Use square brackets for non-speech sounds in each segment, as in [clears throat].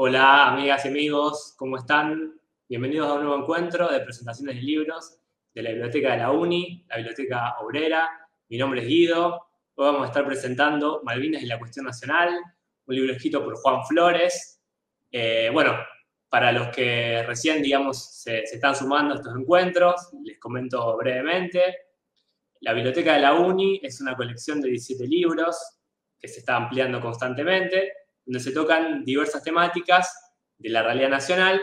Hola, amigas y amigos, ¿cómo están? Bienvenidos a un nuevo encuentro de presentaciones de libros de la Biblioteca de la UNI, la Biblioteca Obrera. Mi nombre es Guido. Hoy vamos a estar presentando Malvinas y la Cuestión Nacional, un libro escrito por Juan Flores. Eh, bueno, para los que recién, digamos, se, se están sumando a estos encuentros, les comento brevemente. La Biblioteca de la UNI es una colección de 17 libros que se está ampliando constantemente donde se tocan diversas temáticas de la realidad nacional,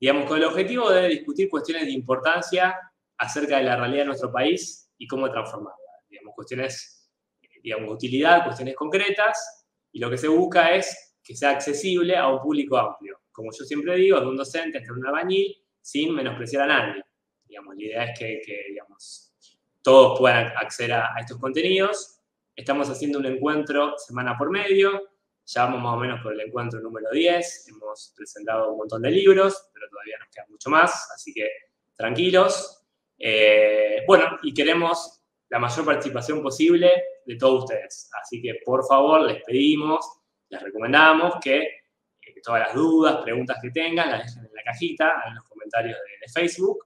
digamos, con el objetivo de discutir cuestiones de importancia acerca de la realidad de nuestro país y cómo transformarla. Digamos, cuestiones, eh, digamos, de utilidad, cuestiones concretas, y lo que se busca es que sea accesible a un público amplio. Como yo siempre digo, de un docente hasta un albañil, sin menospreciar a nadie. Digamos, la idea es que, digamos, todos puedan acceder a estos contenidos. Estamos haciendo un encuentro semana por medio, ya vamos más o menos por el encuentro número 10, hemos presentado un montón de libros, pero todavía nos queda mucho más, así que tranquilos. Eh, bueno, y queremos la mayor participación posible de todos ustedes, así que por favor les pedimos, les recomendamos que, eh, todas las dudas, preguntas que tengan, las dejen en la cajita, en los comentarios de, Facebook.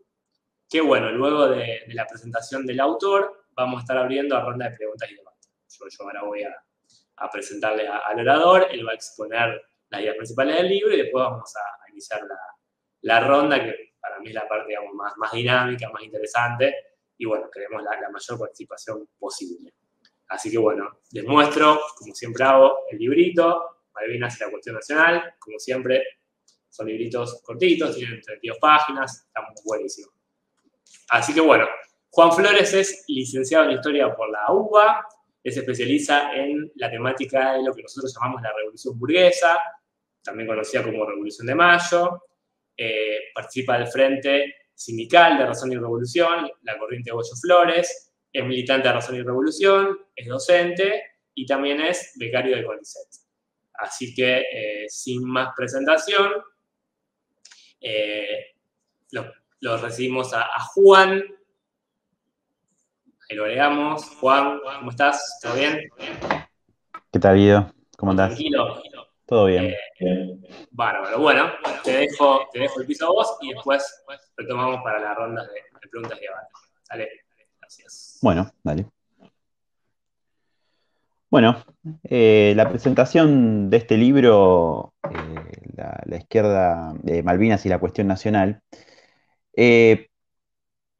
Que bueno, luego de, la presentación del autor, vamos a estar abriendo la ronda de preguntas y debates. yo ahora voy a a presentarle al orador, él va a exponer las ideas principales del libro y después vamos a, iniciar la, ronda, que para mí es la parte más, más dinámica, más interesante, y bueno, queremos la, mayor participación posible. Así que bueno, les muestro, como siempre hago, el librito, Malvinas y la cuestión nacional, como siempre, son libritos cortitos, tienen 32 páginas, están muy Así que bueno, Juan Flores es licenciado en Historia por la UBA, se especializa en la temática de lo que nosotros llamamos la revolución burguesa, también conocida como Revolución de Mayo. Eh, participa del Frente Sindical de Razón y Revolución, la corriente ocho Flores. Es militante de Razón y Revolución, es docente y también es becario de CONICET. Así que, eh, sin más presentación, eh, lo recibimos a Juan el lo Juan, ¿cómo estás? ¿Todo bien? ¿Qué tal, Guido? ¿Cómo andás? Tranquilo. Todo bien. Eh, bárbaro. Bueno, te dejo, te dejo el piso a vos y después retomamos para las rondas de, preguntas y debates. Dale, gracias. Bueno, dale. Bueno, eh, la presentación de este libro, eh, la, izquierda, de Malvinas y la cuestión nacional,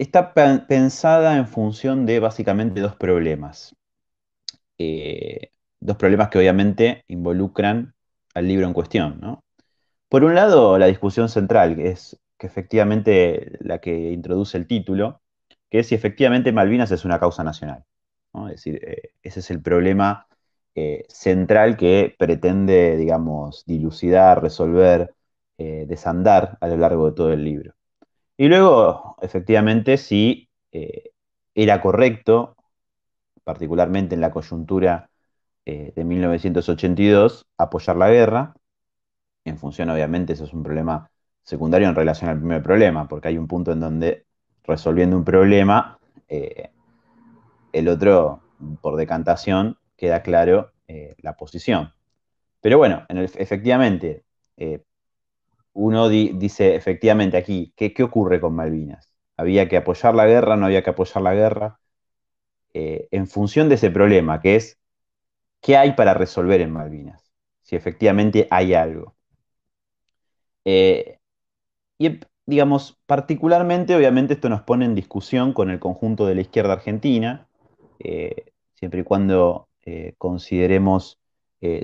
está pensada en función de básicamente dos problemas. Eh, dos problemas que obviamente involucran al libro en cuestión. Por un lado, la discusión central, que es que efectivamente la que introduce el título, que es si efectivamente Malvinas es una causa nacional. Es decir, eh, ese es el problema eh, central que pretende, digamos, dilucidar, resolver, desandar a lo largo de todo el libro. Y luego, efectivamente, si eh, era correcto, particularmente en la coyuntura eh, de 1982, apoyar la guerra, en función, obviamente, eso es un problema secundario en relación al primer problema, porque hay un punto en donde resolviendo un problema, eh, el otro, por decantación, queda claro la posición. Pero bueno, efectivamente, uno dice, efectivamente, aquí, ¿qué, ¿qué, ocurre con Malvinas? ¿Había que apoyar la guerra? ¿No había que apoyar la guerra? Eh, en función de ese problema, que es, ¿qué hay para resolver en Malvinas? Si efectivamente hay algo. Eh, y digamos, particularmente, obviamente, esto nos pone en discusión con el conjunto de la izquierda argentina, eh, siempre y cuando consideremos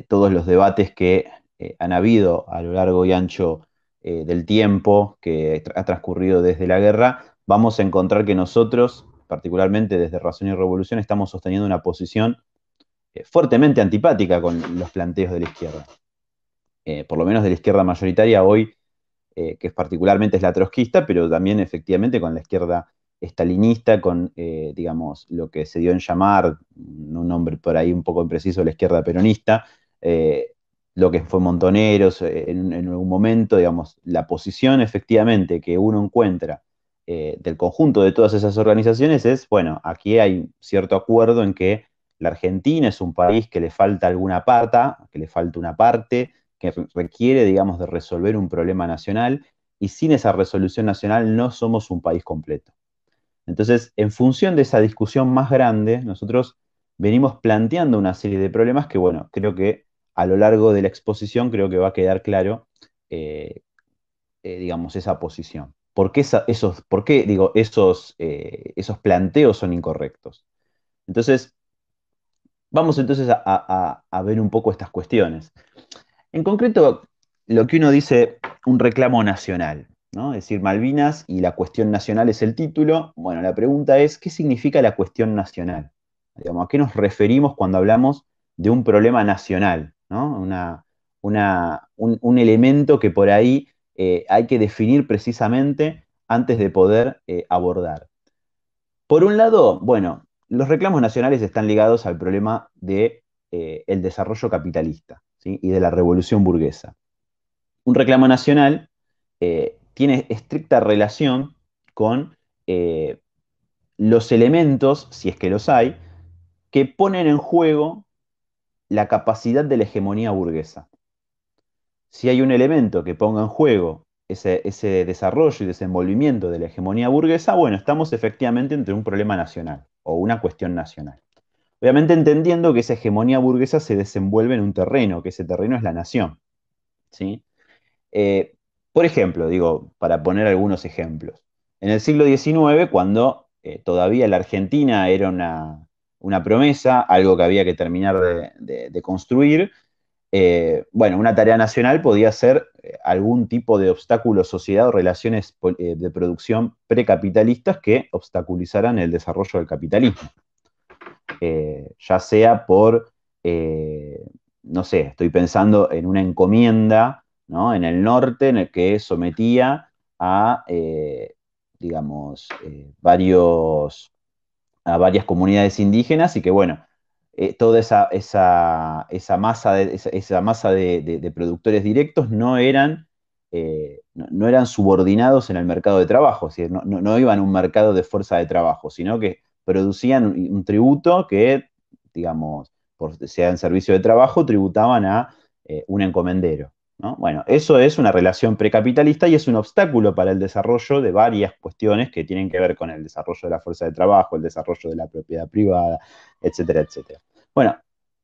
todos los debates que han habido a lo largo y ancho eh, del tiempo que ha transcurrido desde la guerra, vamos a encontrar que nosotros, particularmente desde Razón y Revolución, estamos sosteniendo una posición eh, fuertemente antipática con los planteos de la izquierda. Eh, por lo menos de la izquierda mayoritaria hoy, que es particularmente es la trotskista, pero también efectivamente con la izquierda estalinista, con, digamos, lo que se dio en llamar, un nombre por ahí un poco impreciso, la izquierda peronista, lo que fue Montoneros eh, en, algún momento, digamos, la posición efectivamente que uno encuentra eh, del conjunto de todas esas organizaciones es, bueno, aquí hay cierto acuerdo en que la Argentina es un país que le falta alguna pata, que le falta una parte, que requiere, digamos, de resolver un problema nacional, y sin esa resolución nacional no somos un país completo. Entonces, en función de esa discusión más grande, nosotros venimos planteando una serie de problemas que, bueno, creo que a lo largo de la exposición creo que va a quedar claro, eh, eh, digamos, esa posición. ¿Por qué, esos, digo, esos, eh, esos planteos son incorrectos? Entonces, vamos entonces a, ver un poco estas cuestiones. En concreto, lo que uno dice, un reclamo nacional, ¿no? Es decir, Malvinas y la cuestión nacional es el título. Bueno, la pregunta es, ¿qué significa la cuestión nacional? Digamos, ¿A qué nos referimos cuando hablamos de un problema nacional? un, elemento que por ahí eh, hay que definir precisamente antes de poder eh, abordar. Por un lado, bueno, los reclamos nacionales están ligados al problema del de, eh, desarrollo capitalista y de la revolución burguesa. Un reclamo nacional tiene estricta relación con los elementos, si es que los hay, que ponen en juego la capacidad de la hegemonía burguesa. Si hay un elemento que ponga en juego ese, desarrollo y desenvolvimiento de la hegemonía burguesa, bueno, estamos efectivamente entre un problema nacional o una cuestión nacional. Obviamente entendiendo que esa hegemonía burguesa se desenvuelve en un terreno, que ese terreno es la nación. ¿sí? Eh, por ejemplo, digo, para poner algunos ejemplos, en el siglo XIX, cuando eh, todavía la Argentina era una, una promesa, algo que había que terminar de, construir. Eh, bueno, una tarea nacional podía ser eh, algún tipo de obstáculo, sociedad o relaciones eh, de producción precapitalistas que obstaculizaran el desarrollo del capitalismo. ya sea por, no sé, estoy pensando en una encomienda en el norte en el que sometía a, digamos, varios a varias comunidades indígenas y que, bueno, eh, toda esa, esa, esa, masa, de, esa, masa de, productores directos no eran, eh, no, eran subordinados en el mercado de trabajo, es no, iban a un mercado de fuerza de trabajo, sino que producían un, tributo que, digamos, por, sea en servicio de trabajo, tributaban a eh, un encomendero. Bueno, eso es una relación precapitalista y es un obstáculo para el desarrollo de varias cuestiones que tienen que ver con el desarrollo de la fuerza de trabajo, el desarrollo de la propiedad privada, etcétera, etcétera. Bueno,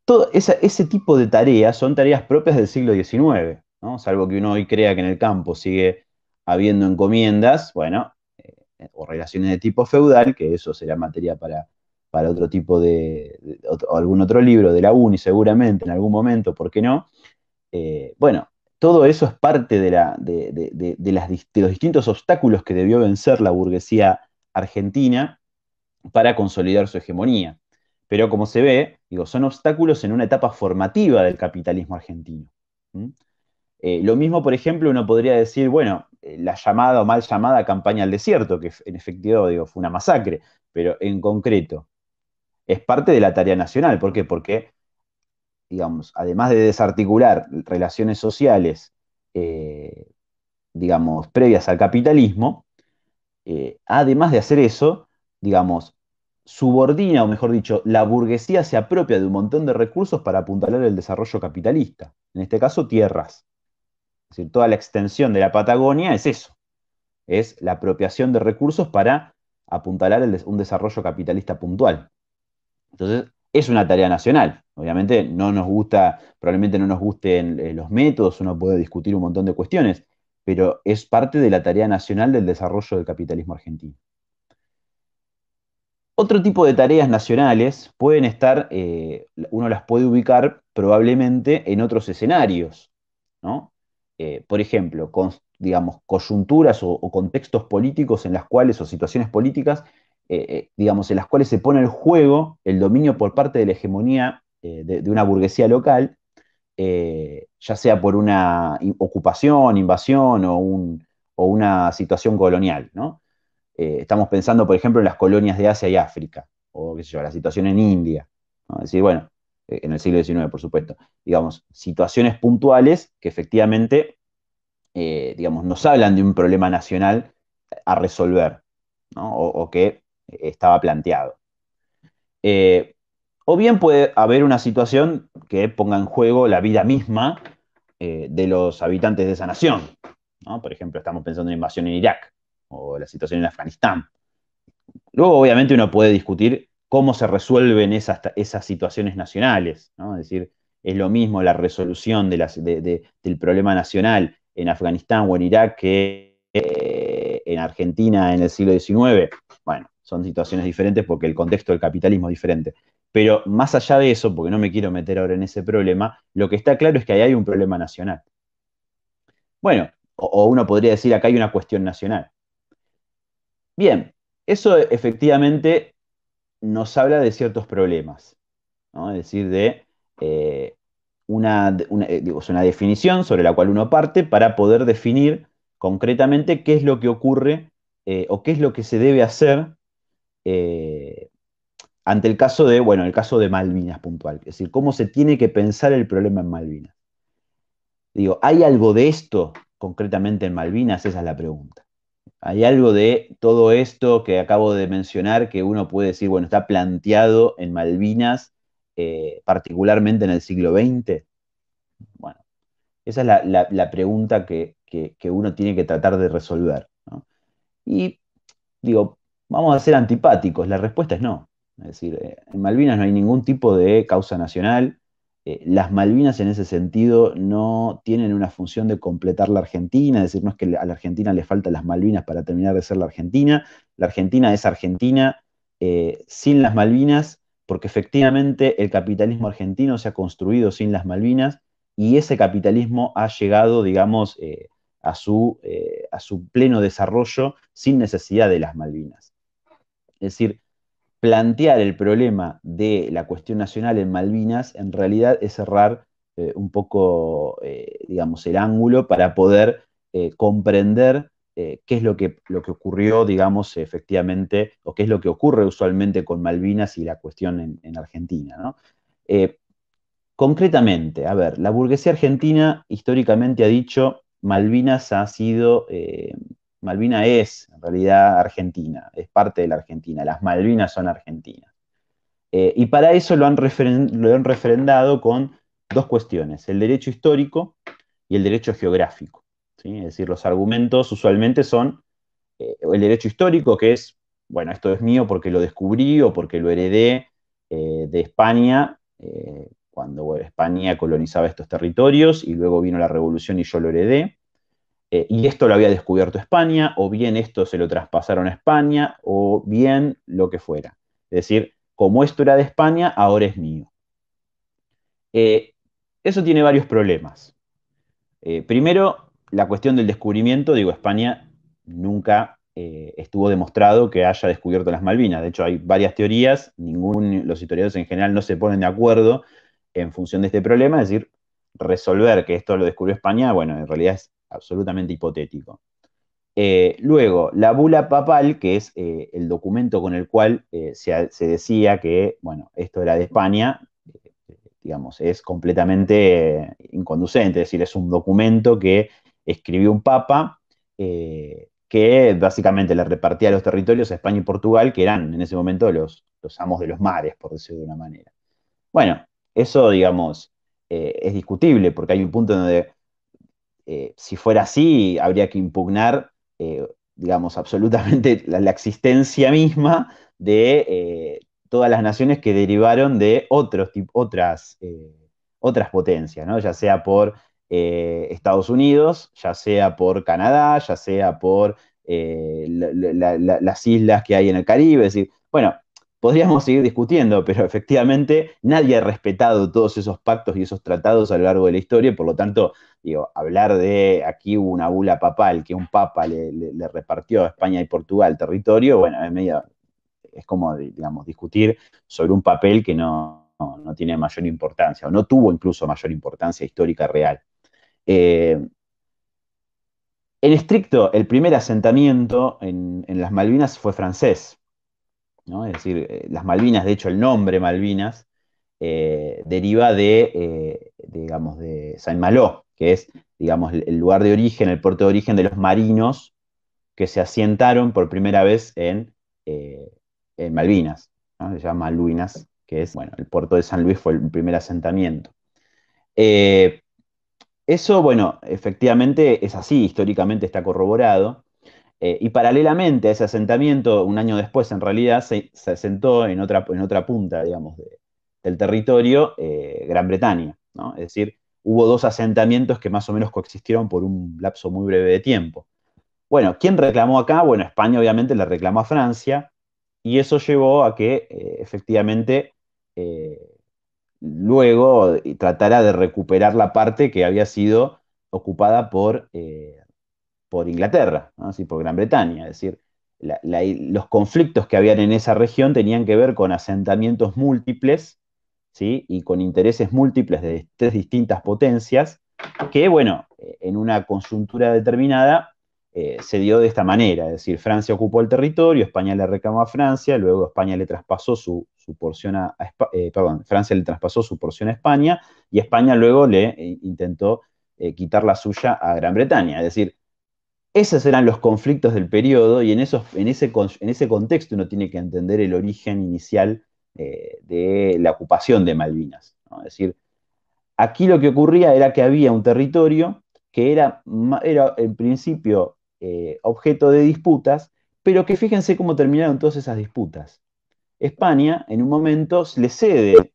todo ese, ese tipo de tareas son tareas propias del siglo XIX, ¿no? salvo que uno hoy crea que en el campo sigue habiendo encomiendas, bueno, eh, o relaciones de tipo feudal, que eso será materia para, para otro tipo de, algún otro libro de la UNI seguramente en algún momento, ¿por qué no? Eh, bueno, todo eso es parte de, las, los distintos obstáculos que debió vencer la burguesía argentina para consolidar su hegemonía. Pero como se ve, digo, son obstáculos en una etapa formativa del capitalismo argentino. Eh, lo mismo, por ejemplo, uno podría decir, bueno, eh, la llamada o mal llamada campaña al desierto, que en efectivo digo, fue una masacre, pero en concreto, es parte de la tarea nacional. ¿Por qué? Porque digamos, además de desarticular relaciones sociales, eh, digamos, previas al capitalismo, eh, además de hacer eso, digamos, subordina, o mejor dicho, la burguesía se apropia de un montón de recursos para apuntalar el desarrollo capitalista, en este caso tierras. Es decir, toda la extensión de la Patagonia es eso, es la apropiación de recursos para apuntalar un desarrollo capitalista puntual. Entonces, es una tarea nacional. Obviamente no nos gusta, probablemente no nos gusten eh, los métodos, uno puede discutir un montón de cuestiones, pero es parte de la tarea nacional del desarrollo del capitalismo argentino. Otro tipo de tareas nacionales pueden estar, eh, uno las puede ubicar probablemente en otros escenarios, ¿no? Eh, por ejemplo, con, digamos, coyunturas o, o contextos políticos en las cuales, o situaciones políticas eh, eh, digamos, en las cuales se pone el juego el dominio por parte de la hegemonía eh, de, una burguesía local, ya sea por una ocupación, invasión o, o una situación colonial. ¿no? estamos pensando, por ejemplo, en las colonias de Asia y África, o qué la situación en India. Es decir, bueno, en el siglo XIX, por supuesto, digamos, situaciones puntuales que efectivamente, digamos, nos hablan de un problema nacional a resolver, o que estaba planteado. Eh, o bien puede haber una situación que ponga en juego la vida misma eh, de los habitantes de esa nación. Por ejemplo, estamos pensando en la invasión en Irak o la situación en Afganistán. Luego, obviamente, uno puede discutir cómo se resuelven esas, situaciones nacionales. ¿no? Es decir, es lo mismo la resolución de del problema nacional en Afganistán o en Irak que eh, en Argentina en el siglo XIX son situaciones diferentes porque el contexto del capitalismo es diferente. Pero más allá de eso, porque no me quiero meter ahora en ese problema, lo que está claro es que ahí hay un problema nacional. Bueno, o, uno podría decir acá hay una cuestión nacional. Bien, eso efectivamente nos habla de ciertos problemas, es decir, de eh, eh, una, definición sobre la cual uno parte para poder definir concretamente qué es lo que ocurre eh, o qué es lo que se debe hacer eh, ante el caso de, bueno, el caso de Malvinas puntual, es decir, cómo se tiene que pensar el problema en Malvinas. Digo, ¿hay algo de esto concretamente en Malvinas? Esa es la pregunta. ¿Hay algo de todo esto que acabo de mencionar que uno puede decir, bueno, está planteado en Malvinas, eh, particularmente en el siglo XX? Bueno, esa es la, pregunta que, uno tiene que tratar de resolver. Y digo, vamos a ser antipáticos. La respuesta es no. Es decir, eh, en Malvinas no hay ningún tipo de causa nacional. Eh, las Malvinas en ese sentido no tienen una función de completar la Argentina, es decir, no es que a la Argentina le faltan las Malvinas para terminar de ser la Argentina. La Argentina es Argentina eh, sin las Malvinas, porque efectivamente el capitalismo argentino se ha construido sin las Malvinas y ese capitalismo ha llegado, digamos, a su pleno desarrollo sin necesidad de las Malvinas. Es decir, plantear el problema de la cuestión nacional en Malvinas en realidad es cerrar eh, un poco, eh, digamos, el ángulo para poder eh, comprender qué es lo que, lo que ocurrió, digamos, efectivamente, o qué es lo que ocurre usualmente con Malvinas y la cuestión en, Argentina. concretamente, a ver, la burguesía argentina históricamente ha dicho Malvinas ha sido Malvina es en realidad Argentina, es parte de la Argentina, las Malvinas son Argentinas. Eh, y para eso lo han, lo con dos cuestiones, el derecho histórico y el derecho geográfico. Es decir, los argumentos usualmente son eh, el derecho histórico, que es, bueno, esto es mío porque lo descubrí o porque lo heredé eh, de España, cuando España colonizaba estos territorios y luego vino la revolución y yo lo heredé. Eh, y esto lo había descubierto España, o bien esto se lo traspasaron a España, o bien lo que fuera. Es decir, como esto era de España, ahora es mío. Eh, eso tiene varios problemas. Eh, primero, la cuestión del descubrimiento, digo, España nunca estuvo demostrado que haya descubierto las Malvinas. De hecho, hay varias teorías, ningún, los historiadores en general no se ponen de acuerdo en función de este problema, es decir, resolver que esto lo descubrió España, bueno, en realidad es absolutamente hipotético. Eh, luego, la bula papal, que es eh, el documento con el cual eh, se, decía que, bueno, esto era de España, digamos, es completamente inconducente, es decir, es un documento que escribió un papa que básicamente le repartía los territorios a España y Portugal, que eran en ese momento los, los amos de los mares, por decirlo de una manera. Bueno, eso, digamos, es discutible, porque hay un punto donde eh, si fuera así, habría que impugnar, eh, digamos, absolutamente la, existencia misma de eh, todas las naciones que derivaron de otros, otras, otras potencias, ya sea por Estados Unidos, ya sea por Canadá, ya sea por las islas que hay en el Caribe. Es decir, bueno, podríamos seguir discutiendo, pero [laughs] efectivamente nadie ha respetado todos esos pactos y esos tratados a lo largo de la historia, por lo tanto, digo, hablar de aquí hubo una bula papal, que un papa le, repartió a España y Portugal territorio, bueno, es es como, digamos, discutir sobre un papel que no, tiene mayor importancia, o no tuvo incluso mayor importancia histórica real. Eh, en estricto, el primer asentamiento en, en las Malvinas fue francés, es decir, eh, las Malvinas, de hecho el nombre Malvinas eh, deriva eh, de, digamos, de San Malo que es, digamos, el lugar de origen, el puerto de origen de los marinos que se asientaron por primera vez en, Malvinas, se llama Malvinas, que es, bueno, el puerto de San Luis fue el primer asentamiento. eso, bueno, efectivamente es así, históricamente está corroborado. Eh, y paralelamente a ese asentamiento, un año después en realidad, se, asentó en otra, en otra punta, digamos, del territorio eh, Gran Bretaña. Es decir, hubo dos asentamientos que más o menos coexistieron por un lapso muy breve de tiempo. Bueno, ¿quién reclamó acá? Bueno, España obviamente la reclamó a Francia y eso llevó a que eh, efectivamente luego tratara de recuperar la parte que había sido ocupada por por Inglaterra, por Gran Bretaña. Es decir, los conflictos que habían en esa región tenían que ver con asentamientos múltiples ¿sí? y con intereses múltiples de tres distintas potencias, que, bueno, en una conjuntura determinada eh, se dio de esta manera. Es decir, Francia ocupó el territorio, España le reclamó a Francia, luego España le traspasó su, porción a, eh, Francia le traspasó su porción a España y España luego le eh, intentó quitar la suya a Gran Bretaña. Es decir, esos eran los conflictos del periodo y en, en, ese, en ese contexto uno tiene que entender el origen inicial eh, de la ocupación de Malvinas. Es decir, aquí lo que ocurría era que había un territorio que era, era en principio eh, objeto de disputas, pero que fíjense cómo terminaron todas esas disputas. España en un momento le cede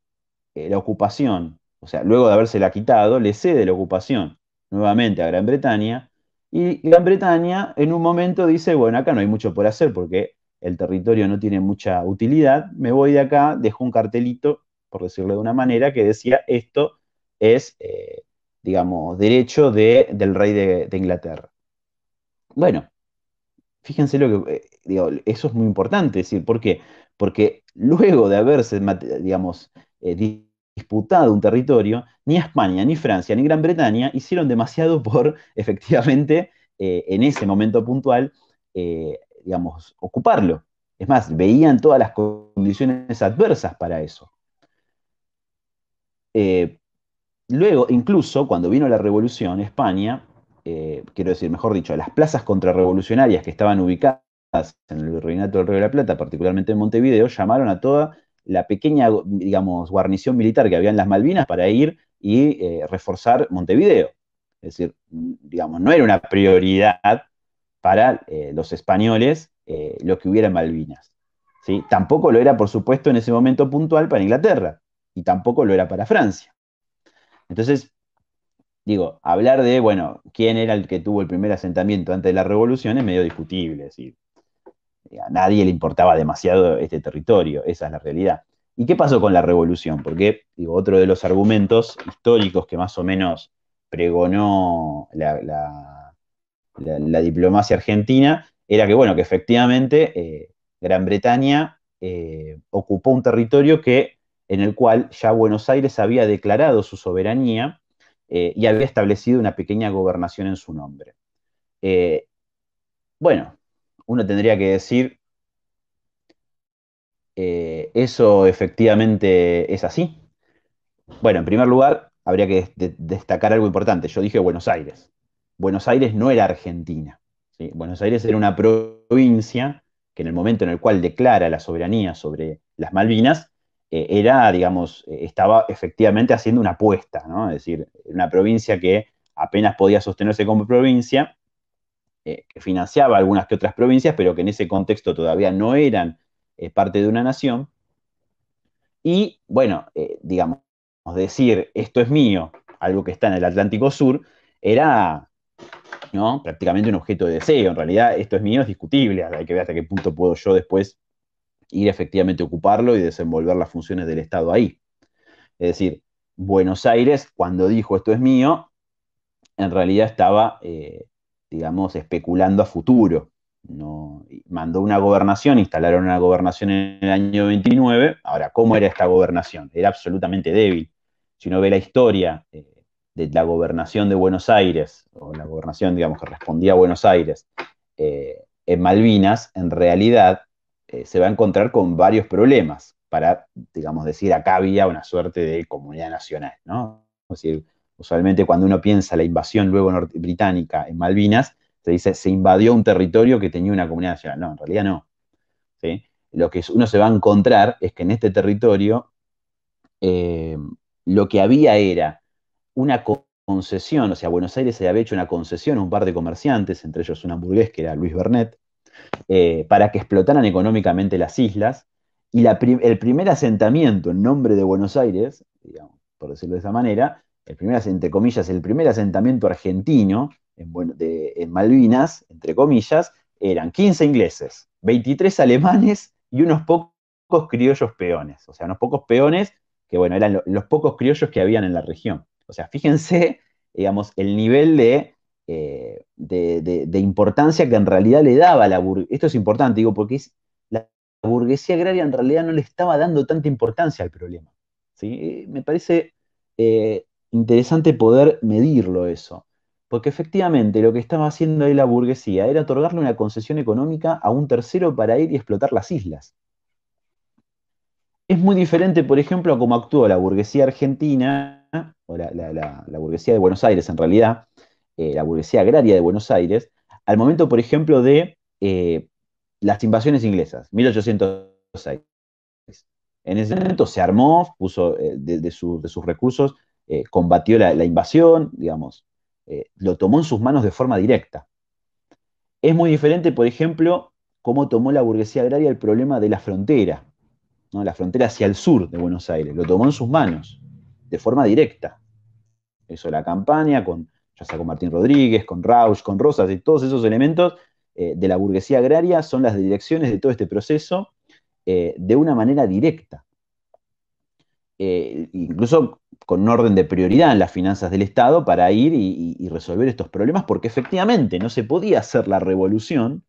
eh, la ocupación, o sea, luego de habérsela quitado, le cede la ocupación nuevamente a Gran Bretaña, y Gran Bretaña en un momento dice, bueno, acá no hay mucho por hacer porque el territorio no tiene mucha utilidad, me voy de acá, dejo un cartelito, por decirlo de una manera, que decía, esto es, eh, digamos, derecho del rey de, Inglaterra. Bueno, fíjense lo que, eh, digo, eso es muy importante, decir, ¿por qué? Porque luego de haberse, digamos, eh, disputado un territorio, ni España, ni Francia, ni Gran Bretaña hicieron demasiado [laughs] por, efectivamente, eh, en ese momento puntual, eh, digamos, ocuparlo. Es más, veían todas las condiciones adversas para eso. Eh, luego, incluso cuando vino la revolución, España, quiero decir, mejor dicho, las plazas contrarrevolucionarias que estaban ubicadas en el reinato del Río de la Plata, particularmente en Montevideo, llamaron a toda la pequeña, digamos, guarnición militar que había en las Malvinas para ir y eh, reforzar Montevideo. Es decir, digamos, no era una prioridad para eh, los españoles eh, lo que hubiera en Malvinas. ¿sí? Tampoco lo era, por supuesto, en ese momento puntual para Inglaterra y tampoco lo era para Francia. Entonces, digo, hablar de, bueno, quién era el que tuvo el primer asentamiento antes de la revolución es medio discutible. Es decir, a nadie le importaba demasiado este territorio, esa es la realidad. ¿Y qué pasó con la revolución? Porque otro de los argumentos históricos que más o menos pregonó la, diplomacia argentina era que, bueno, que efectivamente eh, Gran Bretaña eh, ocupó un territorio que, en el cual ya Buenos Aires había declarado su soberanía eh, y había establecido una pequeña gobernación en su nombre. bueno, uno tendría que decir, eh, ¿eso efectivamente es así? Bueno, en primer lugar, habría que destacar algo importante. Yo dije Buenos Aires. Buenos Aires no era Argentina. Buenos Aires era una provincia que en el momento en el cual declara la soberanía sobre las Malvinas, eh, era, digamos, eh, estaba efectivamente haciendo una apuesta, ¿no? Es decir, una provincia que apenas podía sostenerse como provincia, eh, que financiaba algunas que otras provincias, pero que en ese contexto todavía no eran eh, parte de una nación. Y bueno, eh, digamos, decir esto es mío, algo que está en el Atlántico Sur, era ¿no? prácticamente un objeto de deseo. En realidad, esto es mío, es discutible, hay que ver hasta qué punto puedo yo después ir efectivamente a ocuparlo y desenvolver las funciones del Estado ahí. Es decir, Buenos Aires, cuando dijo esto es mío, en realidad estaba digamos, especulando a futuro. No, mandó una gobernación, instalaron una gobernación en el año 29. Ahora, ¿cómo era esta gobernación? Era absolutamente débil. Si uno ve la historia eh, de la gobernación de Buenos Aires, o la gobernación, digamos, que respondía a Buenos Aires eh, en Malvinas, en realidad eh, se va a encontrar con varios problemas para, digamos, decir acá había una suerte de comunidad nacional, ¿no? Es decir, Usualmente cuando uno piensa la invasión luego británica en Malvinas, se dice se invadió un territorio que tenía una comunidad nacional. No, en realidad no. Lo que uno se va a encontrar es que en este territorio eh, lo que había era una concesión, o sea, Buenos Aires se había hecho una concesión a un par de comerciantes, entre ellos un hamburgués que era Luis Bernet, eh, para que explotaran económicamente las islas. Y el primer asentamiento en nombre de Buenos Aires, digamos, por decirlo de esa manera, el primer, entre comillas, el primer asentamiento argentino en, Malvinas, entre comillas, eran 15 ingleses, 23 alemanes y unos pocos criollos peones, o sea, unos pocos peones que, bueno, eran los pocos criollos que habían en la región. O sea, fíjense, digamos, el nivel de, eh, de, importancia que en realidad le daba la burguesía. Esto es importante, digo, porque la burguesía agraria en realidad no le estaba dando tanta importancia al problema. ¿sí? Eh, me parece eh, interesante poder medirlo eso. Porque efectivamente lo que estaba haciendo ahí la burguesía era otorgarle una concesión económica a un tercero para ir y explotar las islas. Es muy diferente, por ejemplo, a cómo actuó la burguesía argentina, o la, burguesía de Buenos Aires en realidad, eh, la burguesía agraria de Buenos Aires, al momento, por ejemplo, de eh, las invasiones inglesas, 1806. En ese momento se armó, puso eh, de sus recursos eh, combatió la, invasión, digamos, eh, lo tomó en sus manos de forma directa. Es muy diferente, por ejemplo, cómo tomó la burguesía agraria el problema de la frontera, la frontera hacia el sur de Buenos Aires, lo tomó en sus manos, de forma directa. Eso la campaña, con, ya sea con Martín Rodríguez, con Rauch, con Rosas, y todos esos elementos eh, de la burguesía agraria son las direcciones de todo este proceso de una manera directa. incluso con un orden de prioridad en las finanzas del Estado para ir y, resolver estos problemas, porque efectivamente no se podía hacer la revolución,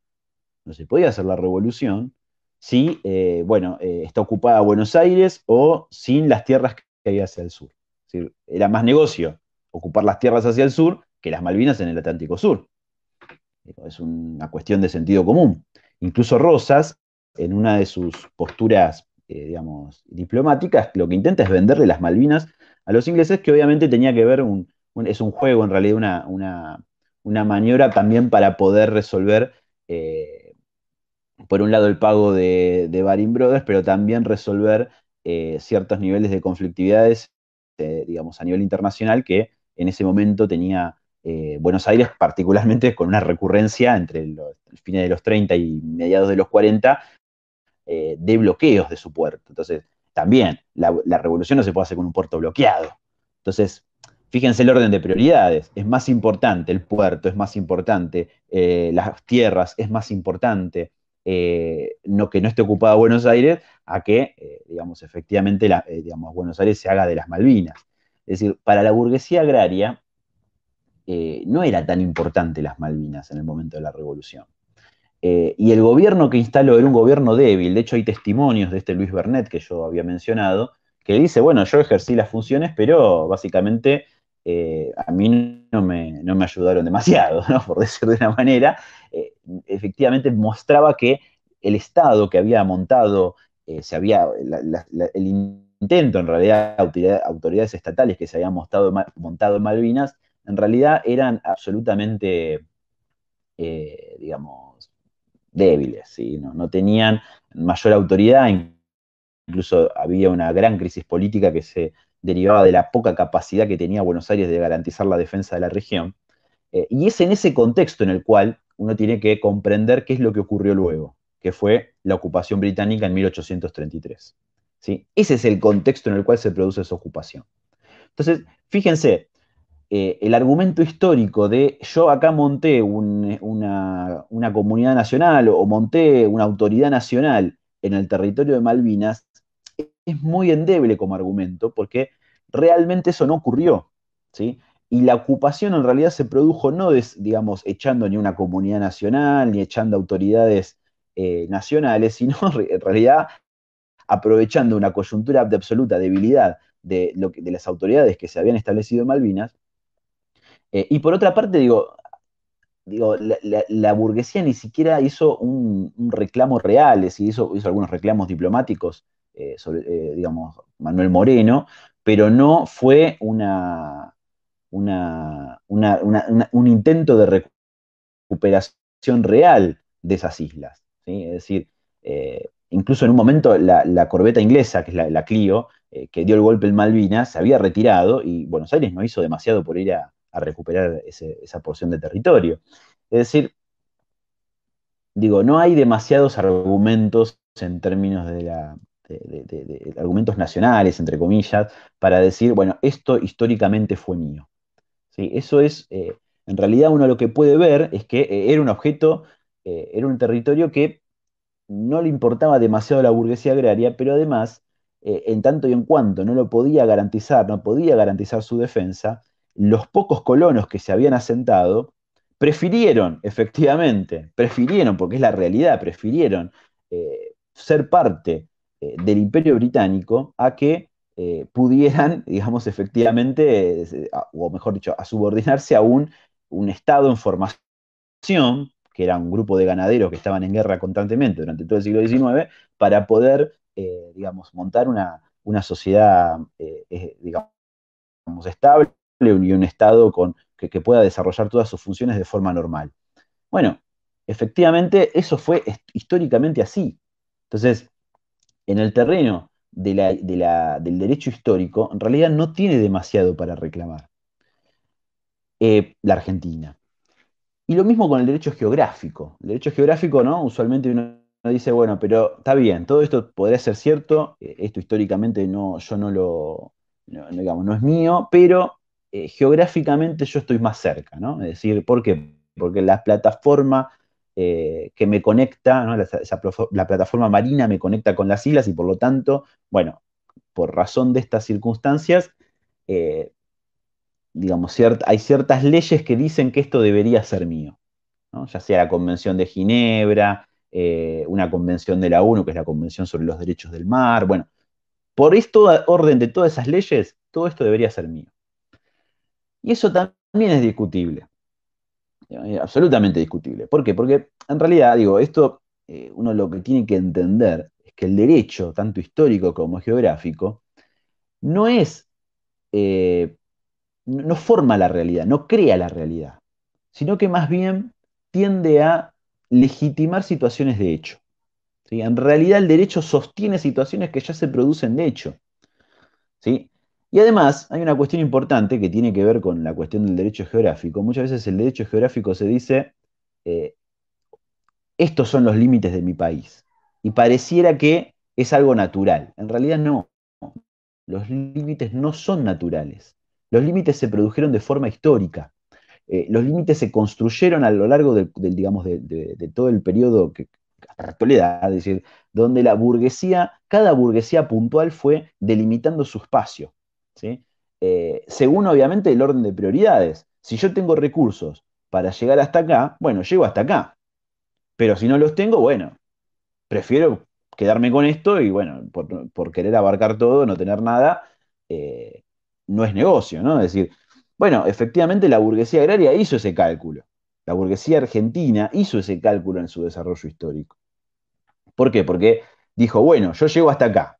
no se podía hacer la revolución si, eh, bueno, eh, está ocupada Buenos Aires o sin las tierras que hay hacia el sur. Es era más negocio ocupar las tierras hacia el sur que las Malvinas en el Atlántico Sur. Es una cuestión de sentido común. Incluso Rosas, en una de sus posturas, eh, digamos, diplomáticas, lo que intenta es venderle las Malvinas a los ingleses, que obviamente tenía que ver, es un juego en realidad, una, maniobra también para poder resolver, eh, por un lado, el pago de, de Baring Brothers, pero también resolver eh, ciertos niveles de conflictividades, eh, digamos, a nivel internacional, que en ese momento tenía Buenos Aires, particularmente con una recurrencia entre los fines de los 30 y mediados de los 40, de bloqueos de su puerto. Entonces, también la, revolución no se puede hacer con un puerto bloqueado. Entonces, fíjense el orden de prioridades. Es más importante el puerto, es más importante eh, las tierras, es más importante eh, no, que no esté ocupada Buenos Aires a que, eh, digamos, efectivamente, digamos, Buenos Aires se haga de las Malvinas. Es decir, para la burguesía agraria no era tan importante las Malvinas en el momento de la revolución. Eh, y el gobierno que instaló era un gobierno débil. De hecho, hay testimonios de este Luis Bernet que yo había mencionado, que dice, bueno, yo ejercí las funciones, pero básicamente eh, a mí no me, ayudaron demasiado, [laughs] por decir de una manera. Eh, efectivamente mostraba que el Estado que había montado, se había, el intento en realidad, autoridades estatales que se habían montado en Malvinas, en realidad eran absolutamente, digamos, débiles, ¿sí? no, tenían mayor autoridad, incluso había una gran crisis política que se derivaba de la poca capacidad que tenía Buenos Aires de garantizar la defensa de la región. Eh, y es en ese contexto en el cual uno tiene que comprender qué es lo que ocurrió luego, que fue la ocupación británica en 1833. ¿sí? Ese es el contexto en el cual se produce esa ocupación. Entonces, fíjense, eh, el argumento histórico de yo acá monté una, comunidad nacional o monté una autoridad nacional en el territorio de Malvinas es muy endeble como argumento porque realmente eso no ocurrió. ¿sí? Y la ocupación en realidad se produjo no, digamos, echando ni una comunidad nacional ni echando autoridades eh, nacionales, sino [laughs] en realidad aprovechando una coyuntura de absoluta debilidad de, lo de las autoridades que se habían establecido en Malvinas eh, y por otra parte, digo, digo la, burguesía ni siquiera hizo un, reclamo real, es decir, hizo, algunos reclamos diplomáticos eh, sobre, eh, digamos, Manuel Moreno, pero no fue una, un intento de recuperación real de esas islas. Es decir, incluso en un momento la, corbeta inglesa, que es la, Clio, que dio el golpe en Malvinas, se había retirado y Buenos Aires no hizo demasiado por ir a, a recuperar esa porción de territorio. Es decir, digo, no hay demasiados argumentos en términos de, la, argumentos nacionales, entre comillas, para decir, bueno, esto históricamente fue mío. ¿Sí? Eso es, eh, en realidad uno lo que puede ver es que eh, era un objeto, eh, era un territorio que no le importaba demasiado la burguesía agraria, pero además, en tanto y en cuanto no lo podía garantizar, no podía garantizar su defensa, los pocos colonos que se habían asentado prefirieron, efectivamente, prefirieron, porque es la realidad, prefirieron eh, ser parte eh, del imperio británico a que eh, pudieran, [laughs] digamos, efectivamente, o mejor dicho, a subordinarse a un, Estado en formación, que era un grupo de ganaderos que estaban en guerra constantemente durante todo el siglo XIX, para poder, digamos, montar una, una sociedad, digamos, estable y un Estado con, que, pueda desarrollar todas sus funciones de forma normal. Bueno, efectivamente eso fue históricamente así. Entonces, en el terreno del derecho histórico, en realidad no tiene demasiado para reclamar eh, la Argentina. Y lo mismo con el derecho geográfico. El derecho geográfico, ¿no? Usualmente uno dice, bueno, pero está bien, todo esto podría ser cierto, eh, esto históricamente no, yo no lo, digamos, no es mío, pero eh, geográficamente yo estoy más cerca, ¿no? Es decir, ¿por qué? Porque la plataforma eh, que me conecta, la, plataforma marina me conecta con las islas y por lo tanto, bueno, por razón de estas circunstancias, eh, digamos, hay ciertas leyes que dicen que esto debería ser mío, ¿no? ya sea la Convención de Ginebra, una convención de la ONU, que es la Convención sobre los Derechos del Mar, bueno, por esto orden de todas esas leyes, todo esto debería ser mío. Y eso también es discutible, eh, absolutamente discutible. ¿Por qué? Porque en realidad, digo, esto eh, uno lo que tiene que entender es que el derecho, tanto histórico como geográfico, no es, eh, no forma la realidad, no crea la realidad, sino que más bien tiende a legitimar situaciones de hecho. En realidad el derecho sostiene situaciones que ya se producen de hecho. ¿sí? Y además hay una cuestión importante que tiene que ver con la cuestión del derecho geográfico. Muchas veces el derecho geográfico se dice, eh, estos son los límites de mi país. Y pareciera que es algo natural. En realidad no. Los límites no son naturales. Los límites se produjeron de forma histórica. Eh, los límites se construyeron a lo largo de, todo el periodo que, hasta la actualidad, es decir, donde la burguesía, cada burguesía puntual fue delimitando su espacio. Eh, según obviamente el orden de prioridades. Si yo tengo recursos para llegar hasta acá, bueno, llego hasta acá. Pero si no los tengo, bueno, prefiero quedarme con esto y bueno, por, querer abarcar todo, no tener nada, eh, no es negocio, ¿no? Es decir, bueno, efectivamente la burguesía agraria hizo ese cálculo. La burguesía argentina hizo ese cálculo en su desarrollo histórico. ¿Por qué? Porque dijo, bueno, yo llego hasta acá,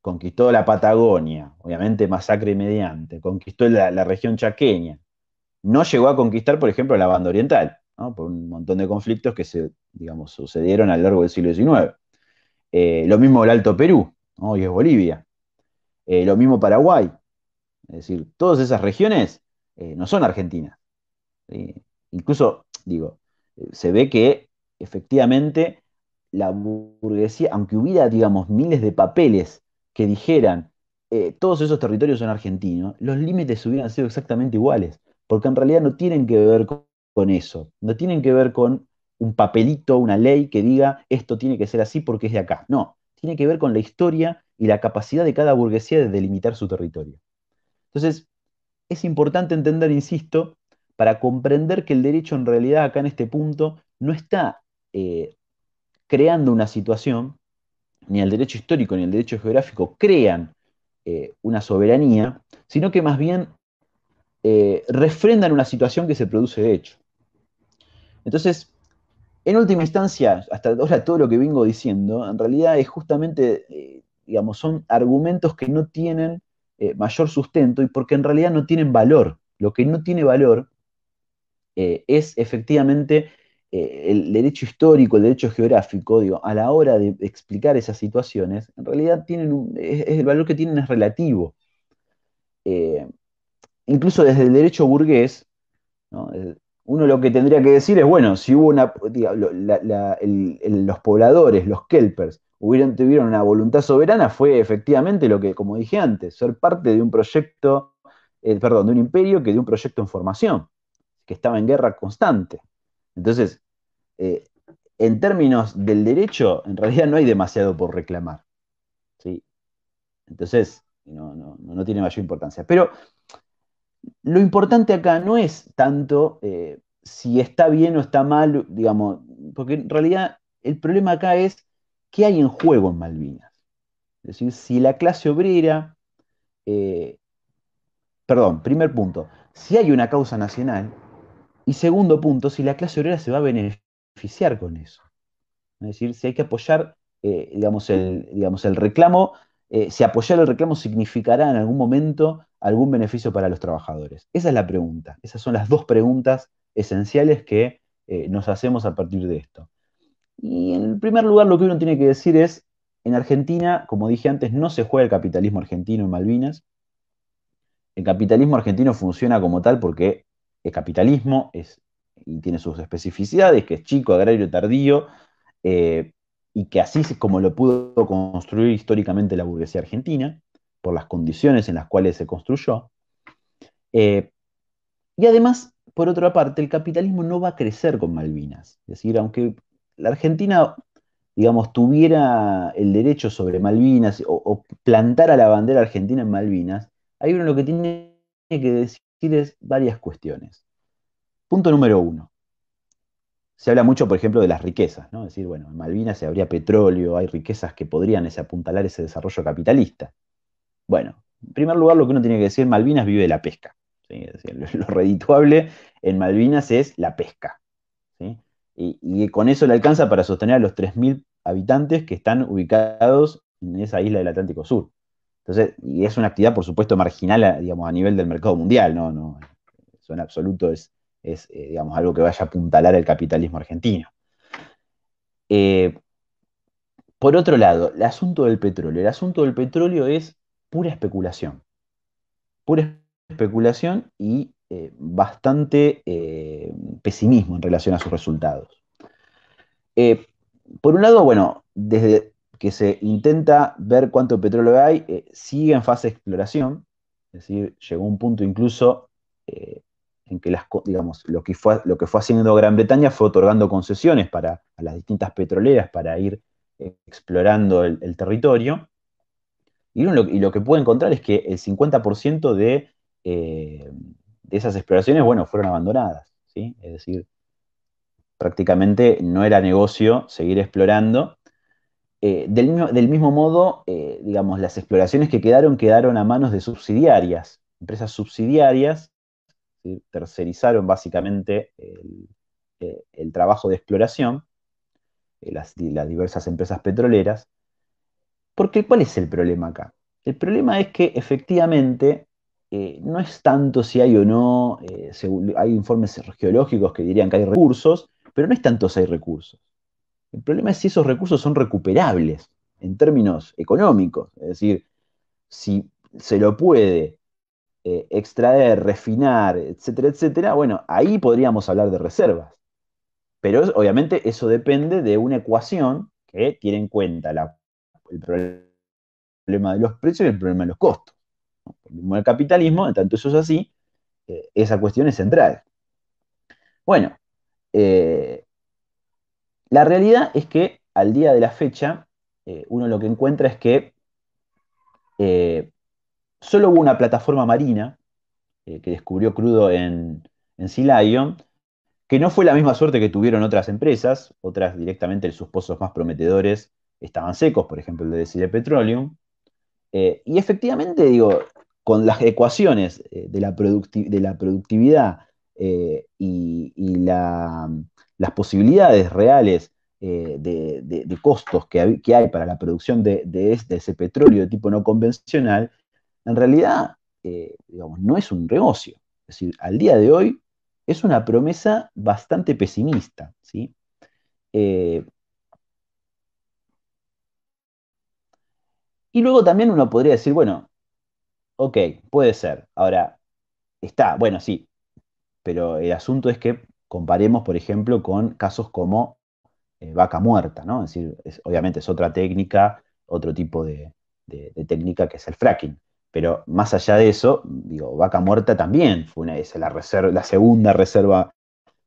conquistó la Patagonia, obviamente masacre mediante, conquistó la, región chaqueña. No llegó a conquistar, por ejemplo, la banda oriental, por un montón de conflictos que se, digamos, sucedieron a lo largo del siglo XIX. Eh, lo mismo el Alto Perú, hoy es Bolivia. Eh, lo mismo Paraguay. Es decir, todas esas regiones eh, no son argentinas. Incluso, digo, se ve que efectivamente la burguesía, aunque hubiera, digamos, miles de papeles que dijeran, eh, todos esos territorios son argentinos, los límites hubieran sido exactamente iguales, porque en realidad no tienen que ver con, eso, no tienen que ver con un papelito, una ley que diga esto tiene que ser así porque es de acá. No, tiene que ver con la historia y la capacidad de cada burguesía de delimitar su territorio. Entonces, es importante entender, insisto, para comprender que el derecho en realidad acá en este punto no está eh, creando una situación, ni al derecho histórico ni al derecho geográfico crean eh, una soberanía, sino que más bien eh, refrendan una situación que se produce de hecho. Entonces, en última instancia, hasta ahora todo lo que vengo diciendo, en realidad es justamente, eh, digamos, son argumentos que no tienen mayor sustento y porque en realidad no tienen valor. Lo que no tiene valor es efectivamente eh, el derecho histórico, el derecho geográfico, a la hora de explicar esas situaciones, en realidad tienen el valor que tienen es relativo. Eh, incluso desde el derecho burgués, uno lo que tendría que decir es, bueno, si hubo una, los pobladores, los kelpers, tuvieron una voluntad soberana, fue efectivamente lo que, como dije antes, ser parte de un proyecto, eh, perdón, de un imperio que de un proyecto en formación, que estaba en guerra constante. Entonces, eh, en términos del derecho, en realidad no hay demasiado por reclamar. Entonces, no, tiene mayor importancia. Pero lo importante acá no es tanto eh, si está bien o está mal, digamos, porque en realidad el problema acá es qué hay en juego en Malvinas. Es decir, si la clase obrera, eh, perdón, primer punto, si hay una causa nacional, y segundo punto, si la clase obrera se va a beneficiar con eso. Es decir, si hay que apoyar, eh, digamos, el, digamos, el reclamo, eh, si apoyar el reclamo significará en algún momento algún beneficio para los trabajadores. Esa es la pregunta. Esas son las dos preguntas esenciales que eh, nos hacemos a partir de esto. Y en primer lugar, lo que uno tiene que decir es, en Argentina, como dije antes, no se juega el capitalismo argentino en Malvinas. El capitalismo argentino funciona como tal porque el capitalismo es, y tiene sus especificidades, que es chico, agrario, tardío, eh, y que así es como lo pudo construir históricamente la burguesía argentina, por las condiciones en las cuales se construyó. Eh, y además, por otra parte, el capitalismo no va a crecer con Malvinas. Es decir, aunque la Argentina, digamos, tuviera el derecho sobre Malvinas o, o plantara la bandera argentina en Malvinas, hay uno lo que tiene que decir tienes varias cuestiones. Punto número uno. Se habla mucho, por ejemplo, de las riquezas, ¿no? Es decir, bueno, en Malvinas se habría petróleo, hay riquezas que podrían apuntalar ese desarrollo capitalista. Bueno, en primer lugar, lo que uno tiene que decir, Malvinas vive de la pesca. lo, redituable en Malvinas es la pesca. Y, y, con eso le alcanza para sostener a los 3.000 habitantes que están ubicados en esa isla del Atlántico Sur y es una actividad, por supuesto, marginal, digamos, a nivel del mercado mundial, no, no, eso en absoluto es, eh, digamos, algo que vaya a apuntalar el capitalismo argentino. Eh, por otro lado, el asunto del petróleo. El asunto del petróleo es pura especulación. Pura especulación y eh, bastante pesimismo en relación a sus resultados. por un lado, bueno, desde que se intenta ver cuánto petróleo hay, eh, sigue en fase de exploración, es decir, llegó un punto incluso eh, en que las, digamos, lo, que fue, lo que fue haciendo Gran Bretaña fue otorgando concesiones para, a las distintas petroleras para ir eh, explorando el, territorio. Y, lo, que puede encontrar es que el 50% de, de, esas exploraciones, bueno, fueron abandonadas, ¿sí? Es decir, prácticamente no era negocio seguir explorando eh, del, mismo modo, eh, digamos, las exploraciones que quedaron quedaron a manos de subsidiarias, empresas subsidiarias, tercerizaron básicamente eh, el, trabajo de exploración, las, las diversas empresas petroleras, porque ¿cuál es el problema acá? El problema es que efectivamente no es tanto si hay o no, hay informes geológicos que dirían que hay recursos, pero no es tanto si hay recursos. El problema es si esos recursos son recuperables en términos económicos, es decir, si se lo puede eh, extraer, refinar, etcétera, etcétera, bueno, ahí podríamos hablar de reservas. Pero obviamente eso depende de una ecuación que tiene en cuenta el problema de los precios y el problema de los costos. problema el capitalismo, en tanto eso es así, esa cuestión es central. Bueno, eh, la realidad es que al día de la fecha, eh, uno lo que encuentra es que eh, solo hubo una plataforma marina eh, que descubrió crudo en, en que no fue la misma suerte que tuvieron otras empresas, otras directamente sus pozos más prometedores estaban secos, por ejemplo el de Cile Petroleum. y efectivamente, digo, con las ecuaciones de, la productividad y, la las posibilidades reales eh, de, costos que hay, para la producción de, ese petróleo de tipo no convencional, en realidad, eh, digamos, no es un negocio. Es decir, al día de hoy es una promesa bastante pesimista, ¿sí? Eh, y luego también uno podría decir, bueno, ok, puede ser. Ahora, está, bueno, sí, pero el asunto es que Comparemos, por ejemplo, con casos como eh, vaca muerta, ¿no? Es decir, obviamente es otra técnica, otro tipo de, técnica que es el fracking. Pero más allá de eso, digo, vaca muerta también fue una, la, reserva, la segunda reserva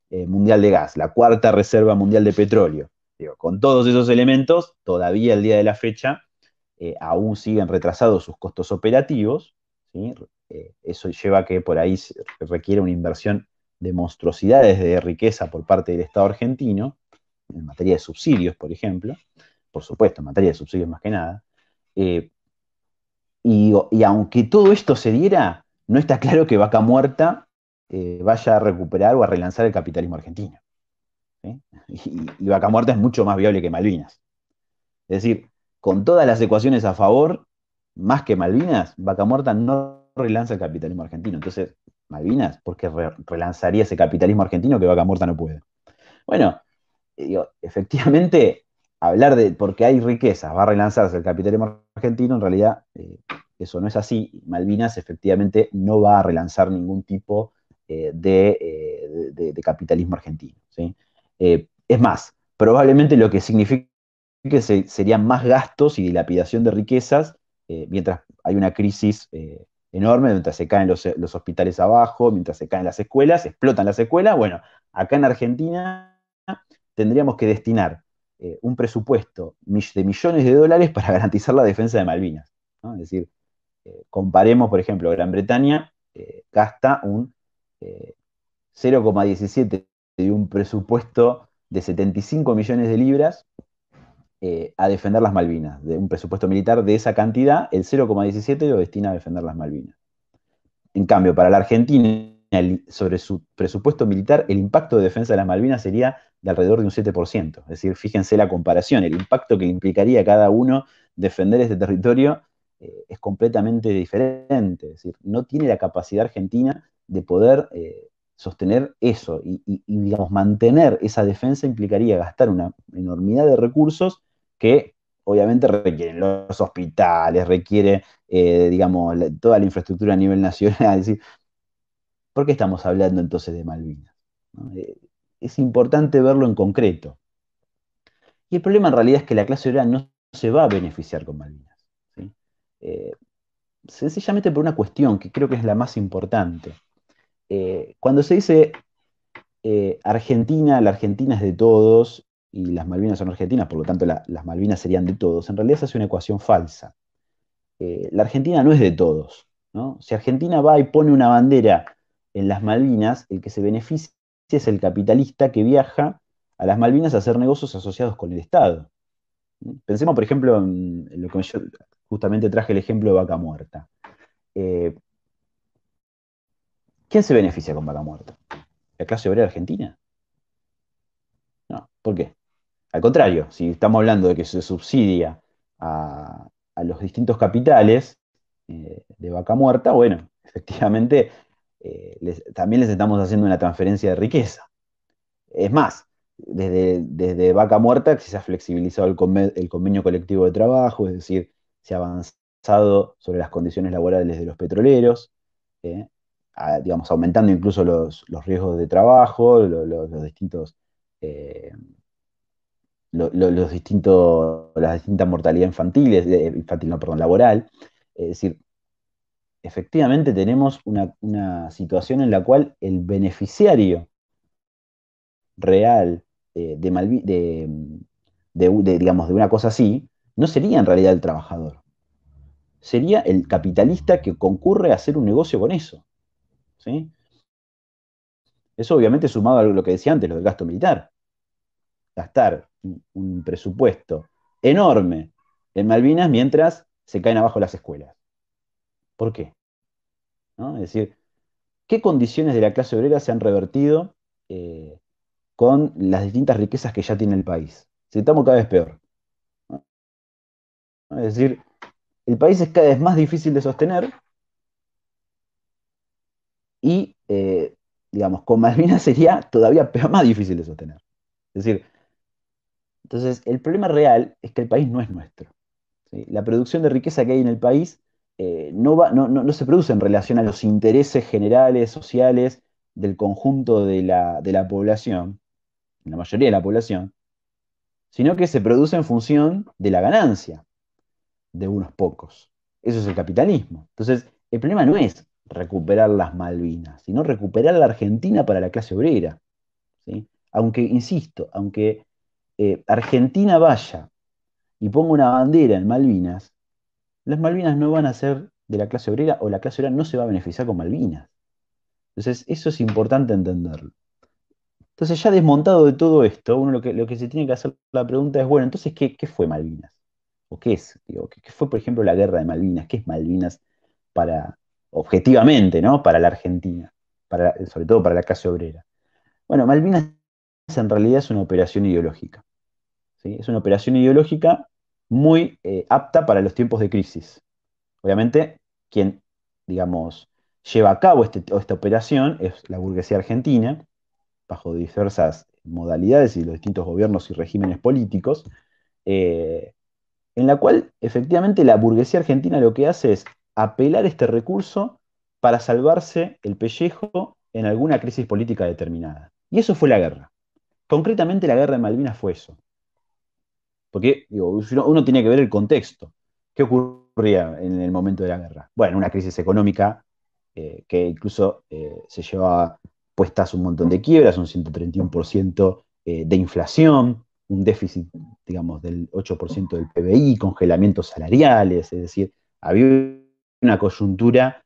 eh, mundial de gas, la cuarta reserva mundial de petróleo. Digo, con todos esos elementos, todavía el día de la fecha, eh, aún siguen retrasados sus costos operativos. ¿sí? eso lleva a que por ahí requiere una inversión de monstruosidades de riqueza por parte del Estado argentino, en materia de subsidios, por ejemplo, por supuesto, en materia de subsidios más que nada, eh, y, aunque todo esto se diera, no está claro que Vaca Muerta eh, vaya a recuperar o a relanzar el capitalismo argentino. [laughs] y, Vaca Muerta es mucho más viable que Malvinas. Es decir, con todas las ecuaciones a favor, más que Malvinas, Vaca Muerta no relanza el capitalismo argentino. Entonces, Malvinas, porque relanzaría ese capitalismo argentino que vaca muerta no puede. Bueno, eh, efectivamente, hablar de porque hay riquezas, va a relanzarse el capitalismo argentino, en realidad eh, eso no es así. Malvinas efectivamente no va a relanzar ningún tipo eh, de, capitalismo argentino. es más, probablemente lo que significa que serían más gastos y dilapidación de riquezas mientras hay una crisis enorme, mientras se caen los, hospitales abajo, mientras se caen las escuelas, explotan las escuelas. Bueno, acá en Argentina tendríamos que destinar eh, un presupuesto de millones de dólares para [laughs] garantizar la defensa de Malvinas. Es decir, eh, comparemos, por ejemplo, Gran Bretaña eh, gasta un 0,17 de un presupuesto de 75 millones de libras eh, a defender las Malvinas. De un presupuesto militar de esa cantidad, el 0,17 lo destina a defender las Malvinas. En cambio, para la Argentina, sobre su presupuesto militar, el impacto de defensa de las Malvinas sería de alrededor de un 7%. Es decir, fíjense la comparación, el impacto que implicaría cada uno defender este territorio eh, es completamente diferente. Es decir, no tiene la capacidad argentina de poder eh, sostener eso y, y, digamos, mantener esa defensa implicaría gastar una enormidad de recursos que obviamente requieren los hospitales, requiere, eh, digamos, toda la infraestructura a nivel nacional. [laughs] ¿por qué estamos hablando entonces de Malvinas? Eh, es importante verlo en concreto. Y el problema en realidad es que la clase obrera no se va a beneficiar con Malvinas. Eh, sencillamente por una cuestión que creo que es la más importante. cuando se dice Argentina, la Argentina es de todos y las Malvinas son argentinas, por lo tanto las Malvinas serían de todos, en realidad esa es una ecuación falsa. Eh, la Argentina no es de todos. Si Argentina va y pone una bandera en las Malvinas, el que se beneficia es el capitalista que viaja a las Malvinas a hacer negocios asociados con el Estado. Pensemos, por ejemplo, en lo que yo justamente traje el ejemplo de Vaca Muerta. Eh, ¿Quién se beneficia con Vaca Muerta? ¿La clase obrera argentina? No, ¿por qué? Al contrario, si estamos hablando de que se subsidia a, los distintos capitales eh, de vaca muerta, bueno, [laughs] efectivamente eh, también les estamos haciendo una transferencia de riqueza. Es más, desde, vaca muerta se ha flexibilizado el, convenio colectivo de trabajo, es decir, se ha avanzado sobre las condiciones laborales de los petroleros, eh, digamos, aumentando incluso los, riesgos de trabajo, los, distintos los distintos, las distintas mortalidades infantiles, eh, infantil, perdón, laboral. Es decir, efectivamente tenemos una, situación en la cual el beneficiario real eh, de, de, digamos, de una cosa así, no sería en realidad el trabajador. Sería el capitalista que concurre a hacer un negocio con eso. ¿sí? Eso obviamente sumado a lo que decía antes, lo del gasto militar gastar un presupuesto enorme en Malvinas mientras se caen abajo las escuelas. ¿Por qué? Es decir, ¿qué condiciones de la clase obrera se han revertido eh, con las distintas riquezas que ya tiene el país? Si estamos cada vez peor. Es decir, el país es cada vez más difícil de sostener y, eh, digamos, con Malvinas sería todavía más difícil de sostener. Es decir, entonces, el problema real es que el país no es nuestro. La producción de riqueza que hay en el país eh, no, va, no, se produce en relación a los intereses generales, sociales, del conjunto de la, de la población, la mayoría de la población, sino que se produce en función de la ganancia de unos pocos. Eso es el capitalismo. Entonces, el problema no es recuperar las Malvinas, sino recuperar la Argentina para la clase obrera. ¿sí? Aunque, insisto, aunque eh, Argentina vaya y ponga una bandera en Malvinas, las Malvinas no van a ser de la clase obrera o la clase obrera no se va a beneficiar con Malvinas. Entonces, eso es importante entenderlo. Entonces, ya desmontado de todo esto, uno lo que, lo que se tiene que hacer la pregunta es, bueno, entonces, ¿qué, fue Malvinas? ¿O qué es? ¿qué, ¿qué, fue, por ejemplo, la guerra de Malvinas? ¿Qué es Malvinas para, objetivamente, ¿no? Para la Argentina, para, sobre todo para la clase obrera. Bueno, Malvinas en realidad es una operación ideológica. Es una operación ideológica muy eh, apta para los tiempos de crisis. Obviamente, quien, digamos, lleva a cabo este, esta operación es la burguesía argentina, bajo diversas modalidades y los distintos gobiernos y regímenes políticos, eh, en la cual efectivamente la burguesía argentina lo que hace es apelar este recurso para salvarse el pellejo en alguna crisis política determinada. Y eso fue la guerra. Concretamente la guerra de Malvinas fue eso. Porque uno tiene que ver el contexto. ¿Qué ocurría en el momento de la guerra? Bueno, una crisis económica eh, que incluso eh, se llevaba puestas un montón de quiebras, un 131% eh, de inflación, un déficit, digamos, del 8% del PBI, congelamientos salariales, es decir, había una coyuntura,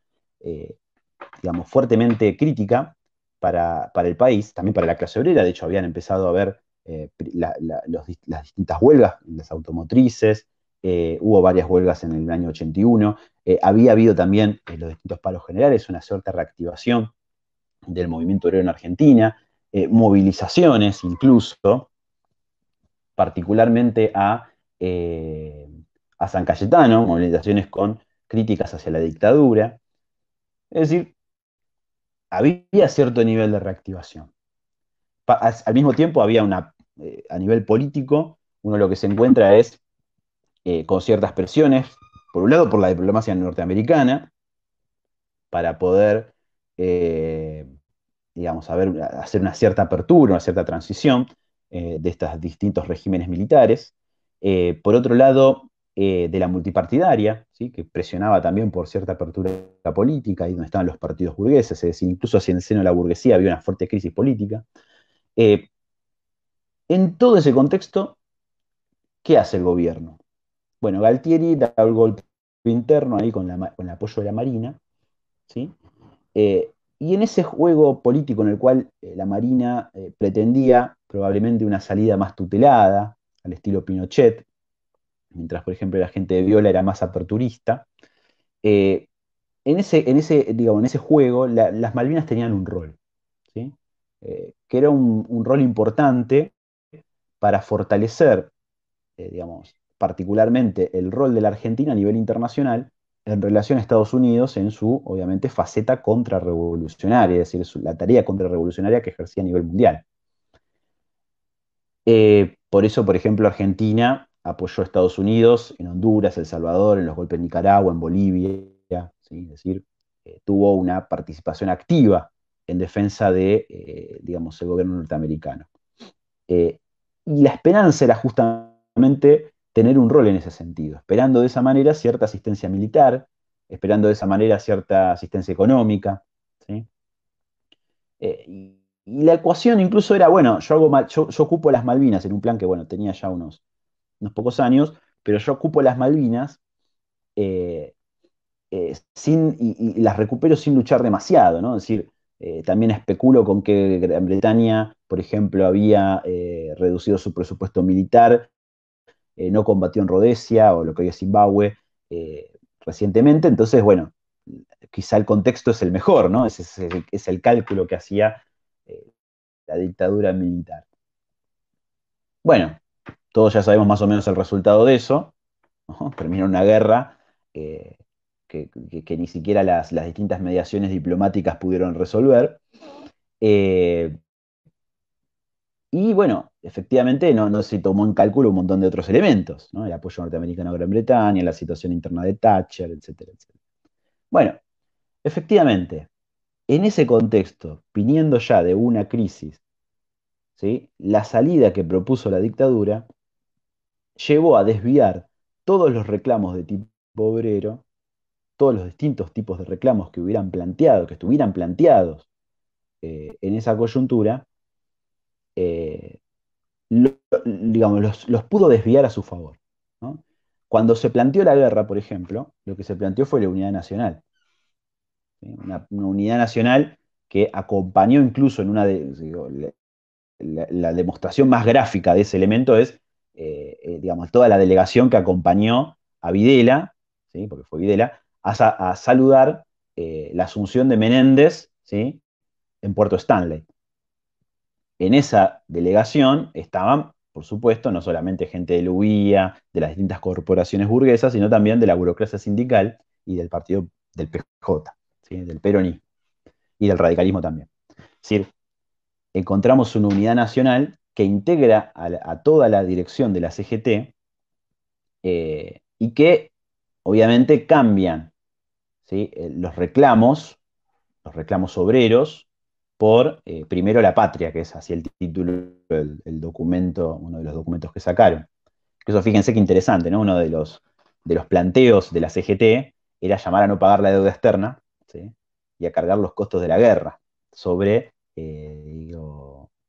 digamos, fuertemente crítica para, para el país, también para la clase obrera, de hecho habían empezado a ver eh, las distintas huelgas, las automotrices, eh, hubo varias huelgas en el año 81, eh, había habido también en los distintos palos generales una cierta reactivación del movimiento obrero en Argentina, movilizaciones incluso, particularmente a, a San Cayetano, movilizaciones con críticas hacia la dictadura. Es decir, había cierto nivel de reactivación. al mismo tiempo había una eh, a nivel político, uno lo que se encuentra es eh, con ciertas presiones, por un lado por la diplomacia norteamericana, para poder, eh, digamos, hacer una cierta apertura, una cierta transición de estos distintos regímenes militares. por otro lado, de la multipartidaria, ¿sí? que presionaba también por cierta apertura política ahí donde estaban los partidos burgueses, es decir, incluso hacia el seno de la burguesía había una fuerte crisis política. En todo ese contexto, ¿qué hace el gobierno? Bueno, Galtieri da el golpe interno ahí con, el apoyo de la Marina, ¿sí? Eh, y en ese juego político en el cual eh, la Marina eh, pretendía probablemente una salida más tutelada, al estilo Pinochet, mientras por ejemplo la gente de Viola era más aperturista, en, ese, en, ese, digamos, en ese juego las Malvinas tenían un rol, que era un rol importante para fortalecer, eh, digamos, particularmente el rol de la Argentina a nivel internacional en relación a Estados Unidos en su, obviamente, faceta contrarrevolucionaria, es decir, la tarea contrarrevolucionaria que ejercía a nivel mundial. Eh, por eso, por ejemplo, Argentina apoyó a Estados Unidos en Honduras, El Salvador, en los golpes en Nicaragua, en Bolivia, es decir, eh, tuvo una participación activa en defensa de, digamos, el gobierno norteamericano y la esperanza era justamente tener un rol en ese sentido, esperando de esa manera cierta asistencia militar, esperando de esa manera cierta asistencia económica. ¿sí? Eh, y, la ecuación incluso era, bueno, yo, hago ocupo las Malvinas en un plan que, bueno, tenía ya unos, unos pocos años, pero yo ocupo las Malvinas eh, eh, sin, y, las recupero sin luchar demasiado, ¿no? decir, eh, también especulo con que Gran Bretaña, por ejemplo, había eh, reducido su presupuesto militar, eh, no combatió en Rodesia o lo que hoy es Zimbabue recientemente. Entonces, bueno, quizá el contexto es el mejor, ¿no? Ese es, el, cálculo que hacía la dictadura militar. Bueno, todos ya sabemos más o menos el resultado de eso. Terminó una guerra que, ni siquiera las, distintas mediaciones diplomáticas pudieron resolver. Eh, y bueno, efectivamente no, no, se tomó en cálculo un montón de otros elementos, el apoyo norteamericano a Gran Bretaña, la situación interna de Thatcher, etcétera, Bueno, efectivamente, en ese contexto, viniendo ya de una crisis, ¿sí? la salida que propuso la dictadura llevó a desviar todos los reclamos de tipo obrero todos los distintos tipos de reclamos que hubieran planteado, que estuvieran planteados eh, en esa coyuntura, eh, digamos, los, pudo desviar a su favor. Cuando se planteó la guerra, por ejemplo, lo que se planteó fue la unidad nacional. Una, unidad nacional que acompañó incluso en una de, la, demostración más gráfica de ese elemento es, eh, digamos, toda la delegación que acompañó a Videla, ¿sí? porque fue Videla, a, saludar eh, la asunción de Menéndez ¿sí? en Puerto Stanley. En esa delegación estaban, por supuesto, no solamente gente de UIA, de las distintas corporaciones burguesas, sino también de la burocracia sindical y del partido del PJ, del peronismo y del radicalismo también. Es decir, encontramos una unidad nacional que integra a, toda la dirección de la CGT eh, y que obviamente cambian eh, los reclamos, los reclamos obreros, por eh, primero la patria, que es así el título del documento, uno de los documentos que sacaron. Eso fíjense qué interesante, ¿no? Uno de los, de los planteos de la CGT era llamar a no pagar la deuda externa y a cargar los costos de la guerra sobre eh,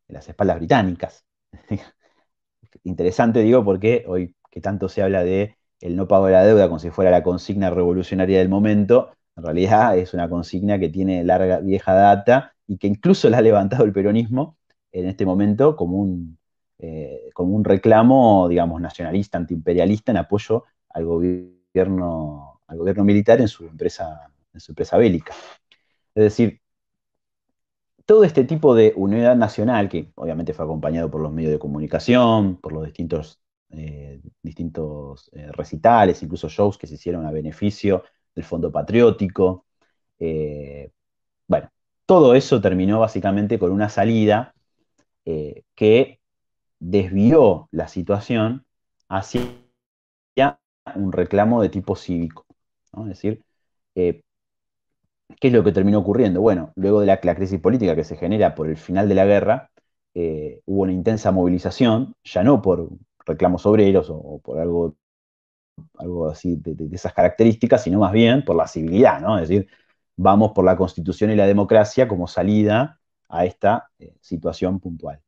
las espaldas británicas. [laughs] interesante, digo, porque hoy que tanto se habla de el no pago de la deuda como si fuera la consigna revolucionaria del momento, en realidad es una consigna que tiene larga, vieja data y que incluso la ha levantado el peronismo en este momento como un, eh, un reclamo, digamos, nacionalista, antiimperialista en apoyo al gobierno, al gobierno militar en su, empresa, en su empresa bélica. Es decir, todo este tipo de unidad nacional, que obviamente fue acompañado por los medios de comunicación, por los distintos eh, distintos eh, recitales, incluso shows que se hicieron a beneficio del Fondo Patriótico. Eh, bueno, todo eso terminó básicamente con una salida que desvió la situación hacia un reclamo de tipo cívico. Es decir, ¿qué es lo que terminó ocurriendo? Bueno, luego de la, crisis política que se genera por el final de la guerra, hubo una intensa movilización, ya no por reclamos obreros o, o por algo, algo así de, esas características, sino más bien por la civilidad, ¿no? Es decir, vamos por la constitución y la democracia como salida a esta eh, situación puntual.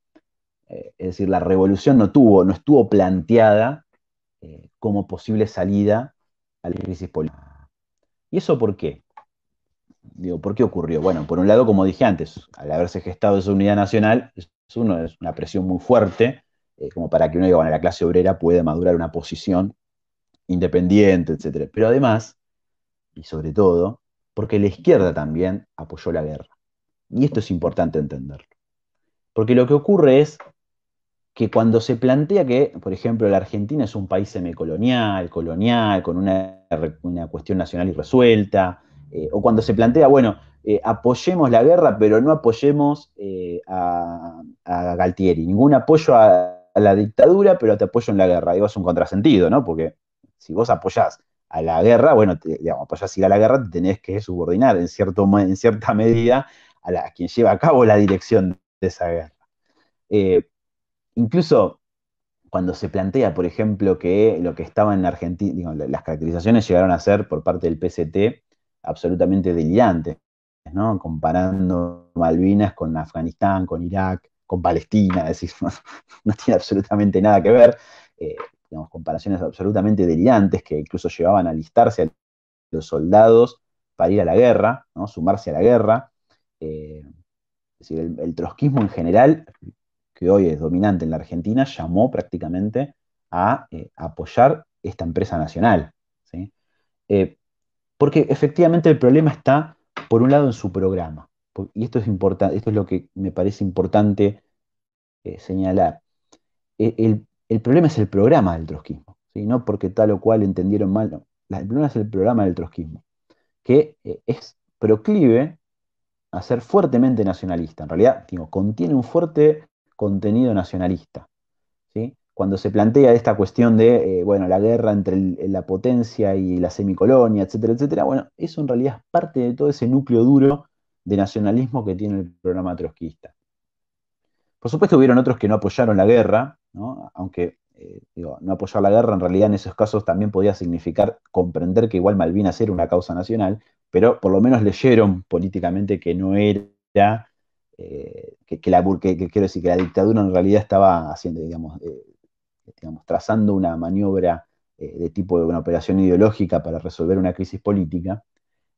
Eh, es decir, la revolución no, tuvo, no estuvo planteada eh, como posible salida a la crisis política. ¿Y eso por qué? Digo, ¿por qué ocurrió? Bueno, por un lado, como dije antes, al haberse gestado esa unidad nacional, es una presión muy fuerte eh, como para que uno diga, bueno, la clase obrera puede madurar una posición independiente, etc. Pero además, y sobre todo, porque la izquierda también apoyó la guerra. Y esto es importante entenderlo. Porque lo que ocurre es que cuando se plantea que, por ejemplo, la Argentina es un país semicolonial, colonial, con una, una cuestión nacional irresuelta, eh, o cuando se plantea, bueno, eh, apoyemos la guerra, pero no apoyemos a, a Galtieri, ningún apoyo a, a la dictadura, pero te apoyo en la guerra. Digo, es un contrasentido, ¿no? Porque si vos apoyás a la guerra, bueno, te, digamos, apoyás ir a la guerra, te tenés que subordinar en, cierto, en cierta medida a, la, quien lleva a cabo la dirección de esa guerra. Eh, incluso cuando se plantea, por ejemplo, que lo que estaba en Argentina, las caracterizaciones llegaron a ser por parte del PCT absolutamente delirantes, ¿no? Comparando Malvinas con Afganistán, con Irak, con Palestina, es decir, [laughs] no, tiene absolutamente nada que ver, eh, comparaciones absolutamente delirantes que incluso llevaban a alistarse a los soldados para ir a la guerra, ¿no? sumarse a la guerra. Eh, decir, el, trotskismo en general, que hoy es dominante en la Argentina, llamó prácticamente a eh, apoyar esta empresa nacional. porque efectivamente el problema está, por un lado, en su programa y esto es importante, esto es lo que me parece importante eh, señalar. E-, el, problema es el programa del trotskismo, no porque tal o cual entendieron mal, el problema es el programa del trotskismo, que eh, es proclive a ser fuertemente nacionalista. En realidad, digo, contiene un fuerte contenido nacionalista. ¿sí? Cuando se plantea esta cuestión de eh, bueno, la guerra entre la potencia y la semicolonia, etcétera, etcétera, bueno, eso en realidad es parte de todo ese núcleo duro de nacionalismo que tiene el programa trotskista. Por supuesto hubieron otros que no apoyaron la guerra, aunque eh, no apoyar la guerra en realidad en esos casos también podía significar comprender que igual Malvinas era una causa nacional, pero por lo menos leyeron políticamente que no era, eh, que, la, quiero decir, que la dictadura en realidad estaba haciendo, digamos, eh, digamos trazando una maniobra de tipo de una operación ideológica para resolver una crisis política,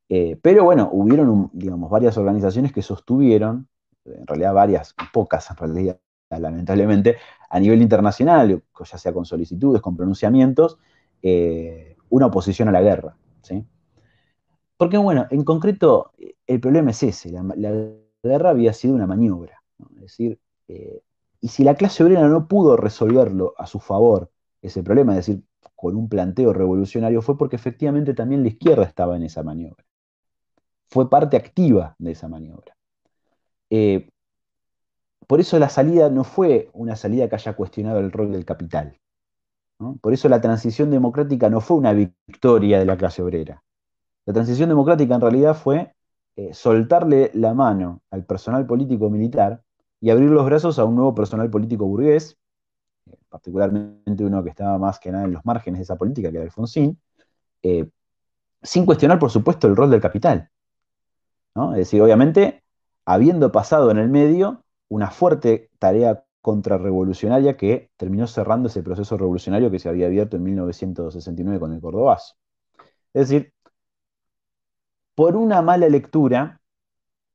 eh, pero bueno, hubieron, digamos, varias organizaciones que sostuvieron, en realidad varias, pocas en realidad, lamentablemente, a nivel internacional, ya sea con solicitudes, con pronunciamientos, eh, una oposición a la guerra. Porque bueno, en concreto, el problema es ese, la, guerra había sido una maniobra. Es decir, eh, y si la clase obrera no pudo resolverlo a su favor, ese problema, es decir, con un planteo revolucionario, fue porque efectivamente también la izquierda estaba en esa maniobra fue parte activa de esa maniobra. Eh, por eso la salida no fue una salida que haya cuestionado el rol del capital. Por eso la transición democrática no fue una victoria de la clase obrera. La transición democrática en realidad fue eh, soltarle la mano al personal político militar y abrir los brazos a un nuevo personal político burgués, eh, particularmente uno que estaba más que nada en los márgenes de esa política, que era Alfonsín, sin cuestionar, por supuesto, el rol del capital. Es decir, obviamente, habiendo pasado en el medio una fuerte tarea contrarrevolucionaria que terminó cerrando ese proceso revolucionario que se había abierto en 1969 con el Cordobazo. Es decir, por una mala lectura,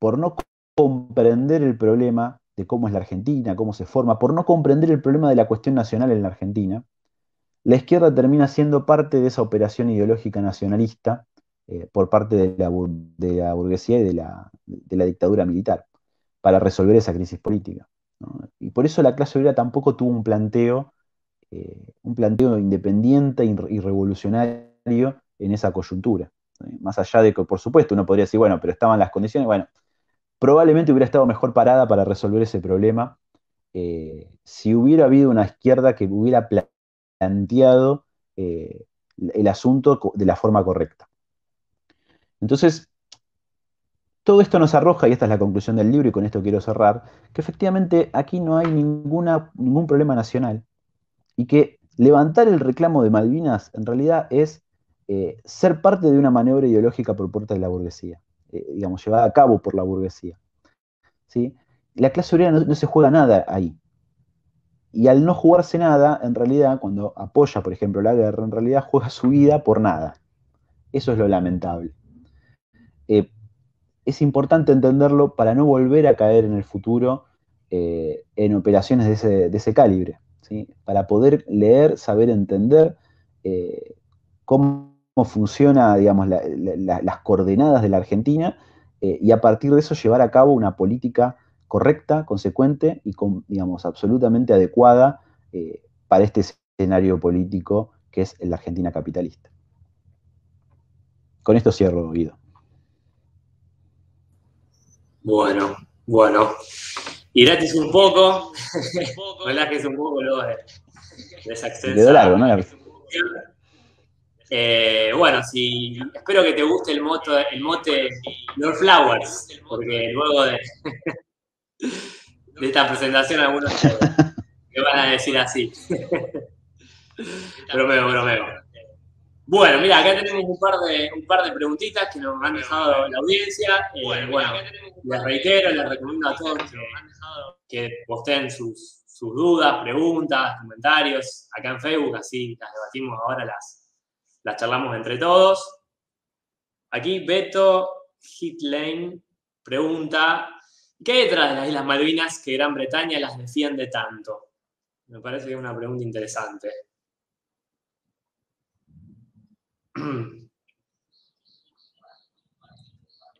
por no comprender el problema de cómo es la Argentina, cómo se forma, por no comprender el problema de la cuestión nacional en la Argentina, la izquierda termina siendo parte de esa operación ideológica nacionalista eh, por parte de la, burguesía y de la, dictadura militar para resolver esa crisis política. Y por eso la clase obrera tampoco tuvo un planteo, eh, un planteo independiente y revolucionario en esa coyuntura. Más allá de que, por supuesto, uno podría decir, bueno, pero estaban las condiciones, bueno, probablemente hubiera estado mejor parada para resolver ese problema eh, si hubiera habido una izquierda que hubiera planteado el asunto de la forma correcta. Entonces, todo esto nos arroja, y esta es la conclusión del libro, y con esto quiero cerrar, que efectivamente aquí no hay ninguna, ningún problema nacional y que levantar el reclamo de Malvinas en realidad es eh, ser parte de una maniobra ideológica por parte de la burguesía, eh, digamos, llevada a cabo por la burguesía. ¿sí? La clase obrera no, se juega nada ahí. Y al no jugarse nada, en realidad, cuando apoya, por ejemplo, la guerra, en realidad juega su vida por nada. Eso es lo lamentable. Eh, es importante entenderlo para no volver a caer en el futuro eh, en operaciones de ese, calibre, para poder leer, saber entender eh, cómo funciona, digamos, las coordenadas de la Argentina y a partir de eso llevar a cabo una política correcta, consecuente y, digamos, absolutamente adecuada para este escenario político que es la Argentina capitalista. Con esto cierro, Guido. Bueno, bueno. Y gratis un poco. [laughs] que es un poco luego de, de largo, ¿no? Eh, bueno, sí. espero que te guste el, moto, el mote Lord Flowers, porque luego de, [laughs] de esta presentación algunos [laughs] me van a decir así. bromeo, bromeo. Bueno, mira, acá tenemos un par de, un par de preguntitas que nos han dejado la audiencia. Eh, bueno les reitero, les recomiendo a todos que, que posteen sus, dudas, preguntas, comentarios acá en Facebook, así las debatimos ahora, las, las charlamos entre todos. Aquí Beto Hitlane pregunta, ¿qué detrás de las Islas Malvinas que Gran Bretaña las defiende tanto? Me parece que es una pregunta interesante. [clears throat]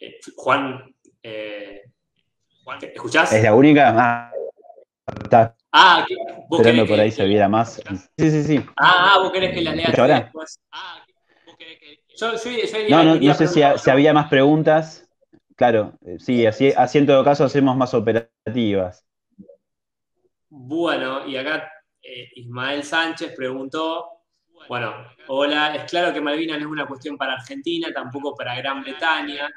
Eh, Juan, eh, Juan, ¿escuchás? Es la única. Ah, está ah, esperando por ahí se viera más. Sí, sí, sí. Ah, ah, vos querés que la lea después. Ah, yo, no, no, no sé si, había más preguntas. Claro, eh, sí, así, en todo caso hacemos más operativas. Bueno, y acá eh, Ismael Sánchez preguntó bueno, hola, es claro que Malvinas no es una cuestión para Argentina, tampoco para Gran Bretaña.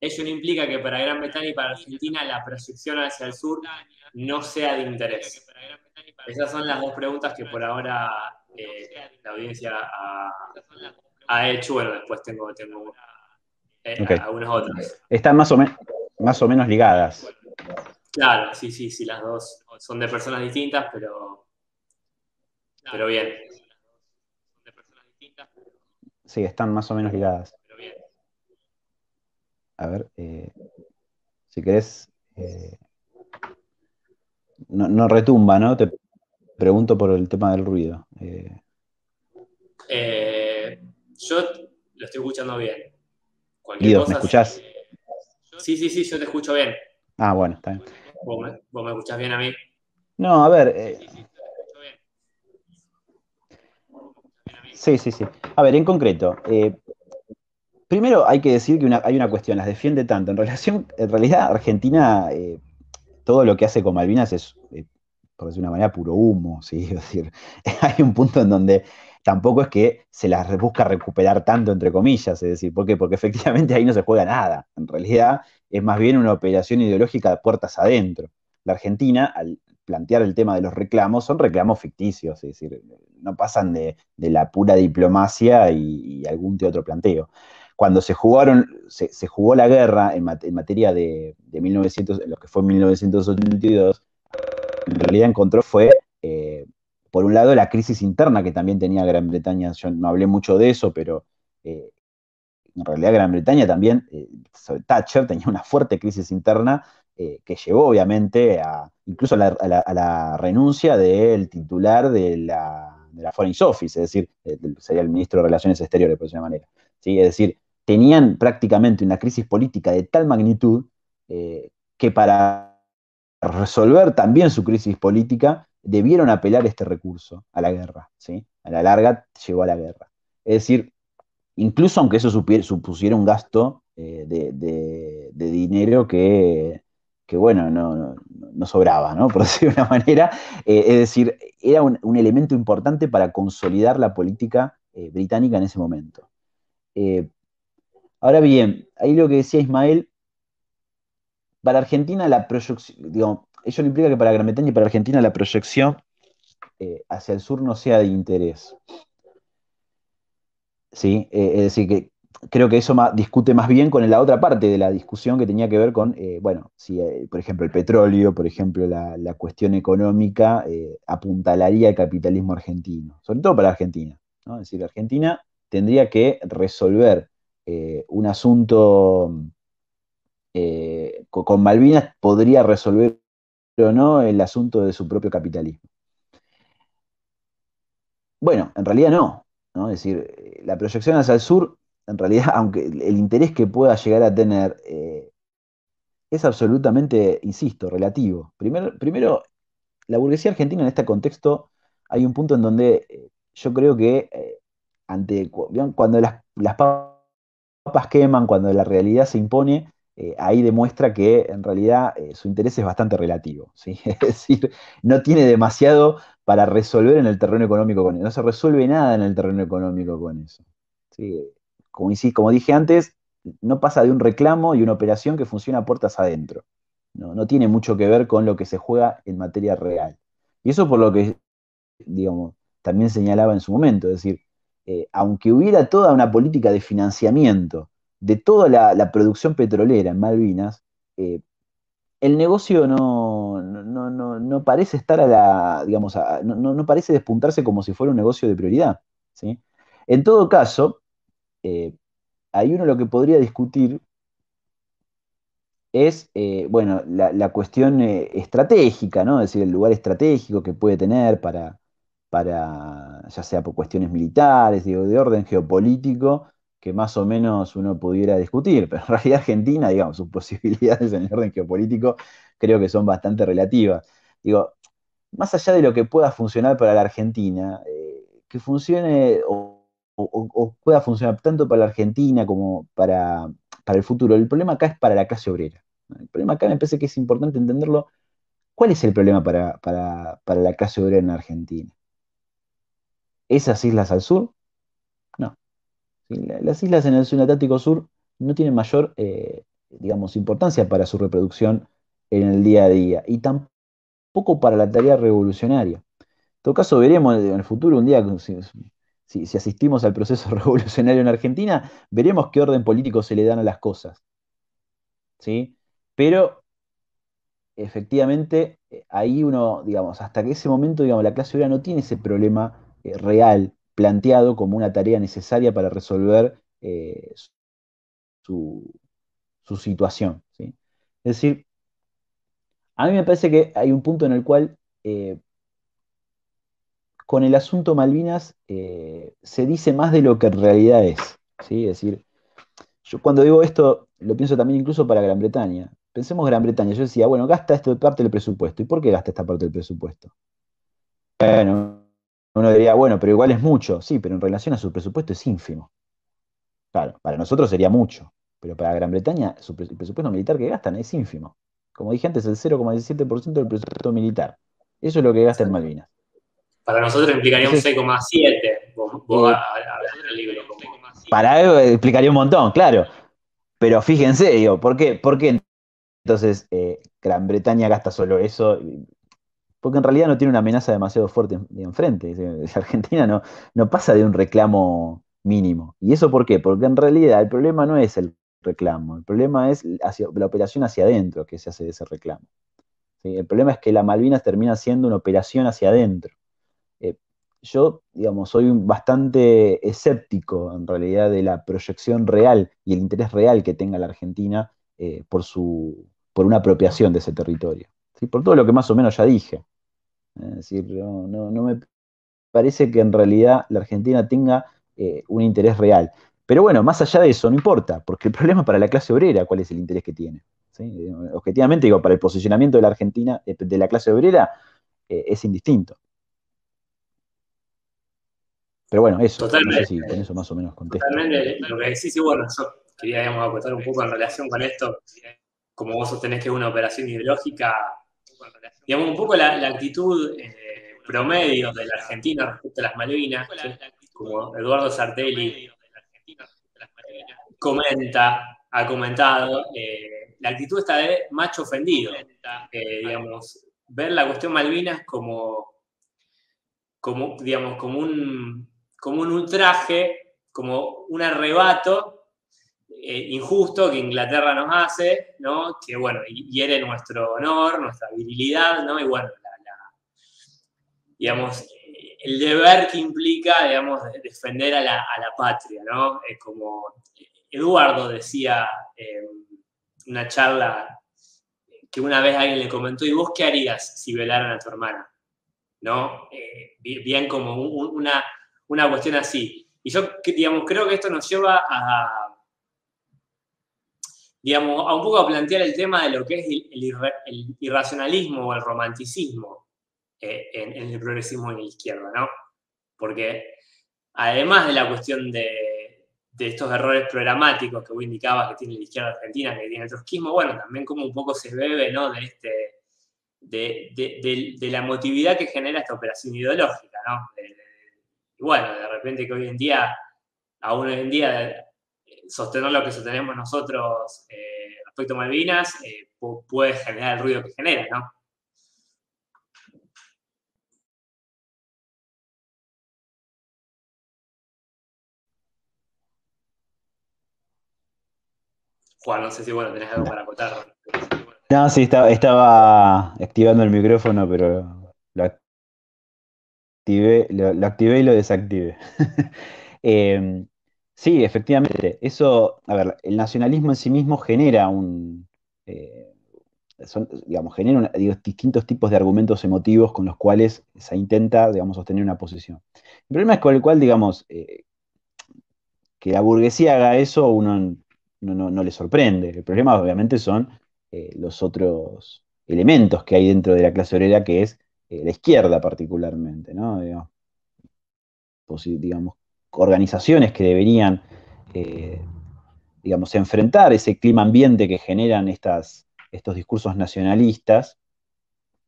eso no implica que para Gran Bretaña y para Argentina la proyección hacia el sur no sea de interés. Esas son las dos preguntas que por ahora eh, la audiencia ha, hecho. Bueno, después tengo, tengo eh, algunas otras. Están más o, más o menos ligadas. Claro, sí, sí, sí, las dos son de personas distintas, pero, pero bien. Sí, están más o menos ligadas. A ver, eh, si querés, eh, no, retumba, ¿no? Te pregunto por el tema del ruido. Eh, yo lo estoy escuchando bien. ¿me escuchás? sí, sí, sí, yo te escucho bien. Ah, bueno, está bien. ¿Vos me, escuchás bien a mí? No, a ver, Sí, sí, sí. A ver, en concreto, eh, primero hay que decir que hay una cuestión, las defiende tanto. En relación, en realidad, Argentina, eh, todo lo que hace con Malvinas es, eh, por decirlo de una manera, puro humo, [laughs] ¿sí? Es decir, hay un punto en donde tampoco es que se las busca recuperar tanto, entre comillas, es decir, ¿por qué? Porque efectivamente ahí no se juega nada. En realidad, es más bien una operación ideológica de puertas adentro. La Argentina, al plantear el tema de los reclamos, son reclamos ficticios, es decir, no pasan de, la pura diplomacia y, algún de otro planteo. Cuando se jugaron, se, jugó la guerra en, materia de, de 1900, lo que fue 1982, en realidad encontró fue eh, por un lado, la crisis interna que también tenía Gran Bretaña. Yo no hablé mucho de eso, pero eh, en realidad Gran Bretaña también, eh, sobre Thatcher tenía una fuerte crisis interna eh, que llevó obviamente a incluso a la, renuncia del titular de la, de Foreign Office, es decir, eh, sería el ministro de Relaciones Exteriores, por alguna manera. ¿sí? Es decir, tenían prácticamente una crisis política de tal magnitud eh, que para resolver también su crisis política debieron apelar este recurso a la guerra. ¿sí? A la larga llegó a la guerra. Es decir, incluso aunque eso supusiera un gasto de dinero que que bueno, no, sobraba, ¿no? [laughs] Por decirlo de una manera. Eh, es decir, era un, elemento importante para consolidar la política eh, británica en ese momento. Eh, ahora bien, ahí lo que decía Ismael, para Argentina la proyección, digo, ello implica que para Gran Bretaña y para Argentina la proyección hacia el sur no sea de interés. ¿Sí? es decir, que, creo que eso discute más bien con la otra parte de la discusión que tenía que ver con, eh, bueno, si eh, por ejemplo el petróleo, por ejemplo la, cuestión económica eh, apuntalaría el capitalismo argentino, sobre todo para Argentina. ¿no? Es decir, Argentina tendría que resolver un asunto con, Malvinas, podría resolver o no el asunto de su propio capitalismo. Bueno, en realidad no, ¿no? Es decir, la proyección hacia el sur en realidad, [laughs] aunque el interés que pueda llegar a tener eh, es absolutamente, insisto, relativo. Primero, primero, la burguesía argentina en este contexto hay un punto en donde eh, yo creo que eh, ante cuando las, papas queman, cuando la realidad se impone, ahí demuestra que en realidad su interés es bastante relativo. [laughs] Es decir, no tiene demasiado para resolver en el terreno económico con eso. No se resuelve nada en el terreno económico con eso. ¿sí? como, como dije antes, no pasa de un reclamo y una operación que funciona a puertas adentro. No, tiene mucho que ver con lo que se juega en materia real. Y eso por lo que, digamos, también señalaba en su momento, es decir, eh, aunque hubiera toda una política de financiamiento de toda la, producción petrolera en Malvinas, eh, el negocio no, no, parece estar a la, digamos, no, parece despuntarse como si fuera un negocio de prioridad. ¿sí? En todo caso, eh, ahí uno lo que podría discutir es, eh, bueno, la, cuestión eh, estratégica, ¿no? Es decir, el lugar estratégico que puede tener para, para ya sea por cuestiones militares, digo, de orden geopolítico, que más o menos uno pudiera discutir, [laughs] pero en realidad Argentina, digamos, sus posibilidades en el orden geopolítico creo que son bastante relativas. Digo, más allá de lo que pueda funcionar para la Argentina, eh, que funcione o o, pueda funcionar tanto para la Argentina como para, para el futuro. El problema acá es para la clase obrera. El problema acá me parece que es importante entenderlo. ¿Cuál es el problema para, la clase obrera en Argentina? ¿Esas islas al sur? No. Las islas en el sur Atlántico Sur no tienen mayor, eh, digamos, importancia para su reproducción en el día a día y tampoco para la tarea revolucionaria. En todo caso, veremos en el futuro un día, si, asistimos al proceso [laughs] revolucionario en Argentina, veremos qué orden político se le dan a las cosas. ¿Sí? Pero efectivamente, eh, ahí uno, digamos, hasta que ese momento, digamos, la clase obrera no tiene ese problema eh, real planteado como una tarea necesaria para resolver eh, su, situación. ¿sí? Es decir, a mí me parece que hay un punto en el cual con el asunto Malvinas eh, se dice más de lo que en realidad es. ¿sí? Es decir, yo cuando digo esto lo pienso también incluso para Gran Bretaña. Pensemos Gran Bretaña. Yo decía, bueno, gasta esta parte del presupuesto. ¿Y por qué gasta esta parte del presupuesto? Bueno, uno diría, bueno, pero igual es mucho. Sí, pero en relación a su presupuesto es ínfimo. Claro, para nosotros sería mucho. Pero para Gran Bretaña, su el presupuesto militar que gastan es ínfimo. Como dije antes, el 0,17% del presupuesto militar. Eso es lo que gasta en Malvinas. Para nosotros implicaría un 6,7. Para él explicaría un montón, claro. Pero fíjense, digo, ¿por qué, por qué entonces eh, Gran Bretaña gasta solo eso? Porque en realidad no tiene una amenaza demasiado fuerte enfrente. Argentina no, pasa de un reclamo mínimo. ¿Y eso por qué? Porque en realidad el problema no es el reclamo, el problema es la operación hacia adentro que se hace de ese reclamo. El problema es que la Malvinas termina siendo una operación hacia adentro yo, digamos, soy bastante escéptico en realidad de la proyección real y el interés real que tenga la Argentina eh, por, su, por una apropiación de ese territorio. Por todo lo que más o menos ya dije. Es decir, no, me parece que en realidad la Argentina tenga eh, un interés real. Pero bueno, más allá de eso, no importa, porque el problema para la clase obrera, ¿cuál es el interés que tiene? Objetivamente, digo, para el posicionamiento de la Argentina, de la clase obrera, eh, es indistinto. Pero bueno, eso, es no sé si con eso más o menos contesto. Totalmente, lo que decís, y bueno, yo quería, digamos, un poco en relación con esto, como vos sostenés que es una operación ideológica, digamos, un poco la, la actitud eh, promedio de la Argentina respecto a las Malvinas, como Eduardo Sartelli comenta, ha comentado, eh, la actitud está de macho ofendido, eh, digamos, ver la cuestión Malvinas como, como, digamos, como un como un ultraje, como un arrebato eh, injusto que Inglaterra nos hace, ¿no? Que, bueno, hiere nuestro honor, nuestra virilidad, ¿no? Y, bueno, digamos, eh, el deber que implica, digamos, defender a la, patria, ¿no? como eh, Eduardo decía en una charla que una vez alguien le comentó, ¿y vos qué harías si velaran a tu hermana? ¿No? bien como una una cuestión así. Y yo, digamos, creo que esto nos lleva a, digamos, un poco a plantear el tema de lo que es el, irracionalismo o el romanticismo eh, en, el progresismo en la izquierda, ¿no? Porque además de la cuestión de, estos errores programáticos que vos indicabas que tiene la izquierda argentina, que tiene el trotskismo, bueno, también como un poco se bebe, De este... De, la emotividad que genera esta operación ideológica, ¿no? Y bueno, de repente que hoy en día, aún hoy en día, eh, sostener lo que sostenemos nosotros eh, respecto a Malvinas eh, puede generar el ruido que genera, ¿no? Juan, no sé si bueno, tenés algo para acotar. No, sí, estaba, activando el micrófono, pero lo, lo, activé y lo desactivé. [laughs] Em, sí, efectivamente. Eso, a ver, el nacionalismo en sí mismo genera un. Eh, digamos, genera distintos tipos de argumentos emotivos con los cuales se intenta, digamos, sostener una posición. El problema es con el cual, digamos, eh, que la burguesía haga eso, uno no, le sorprende. El problema, obviamente, son eh, los otros elementos que hay dentro de la clase obrera, que es eh, la izquierda particularmente, ¿no? Digamos, organizaciones que deberían, eh, digamos, enfrentar ese clima ambiente que generan estas, estos discursos nacionalistas,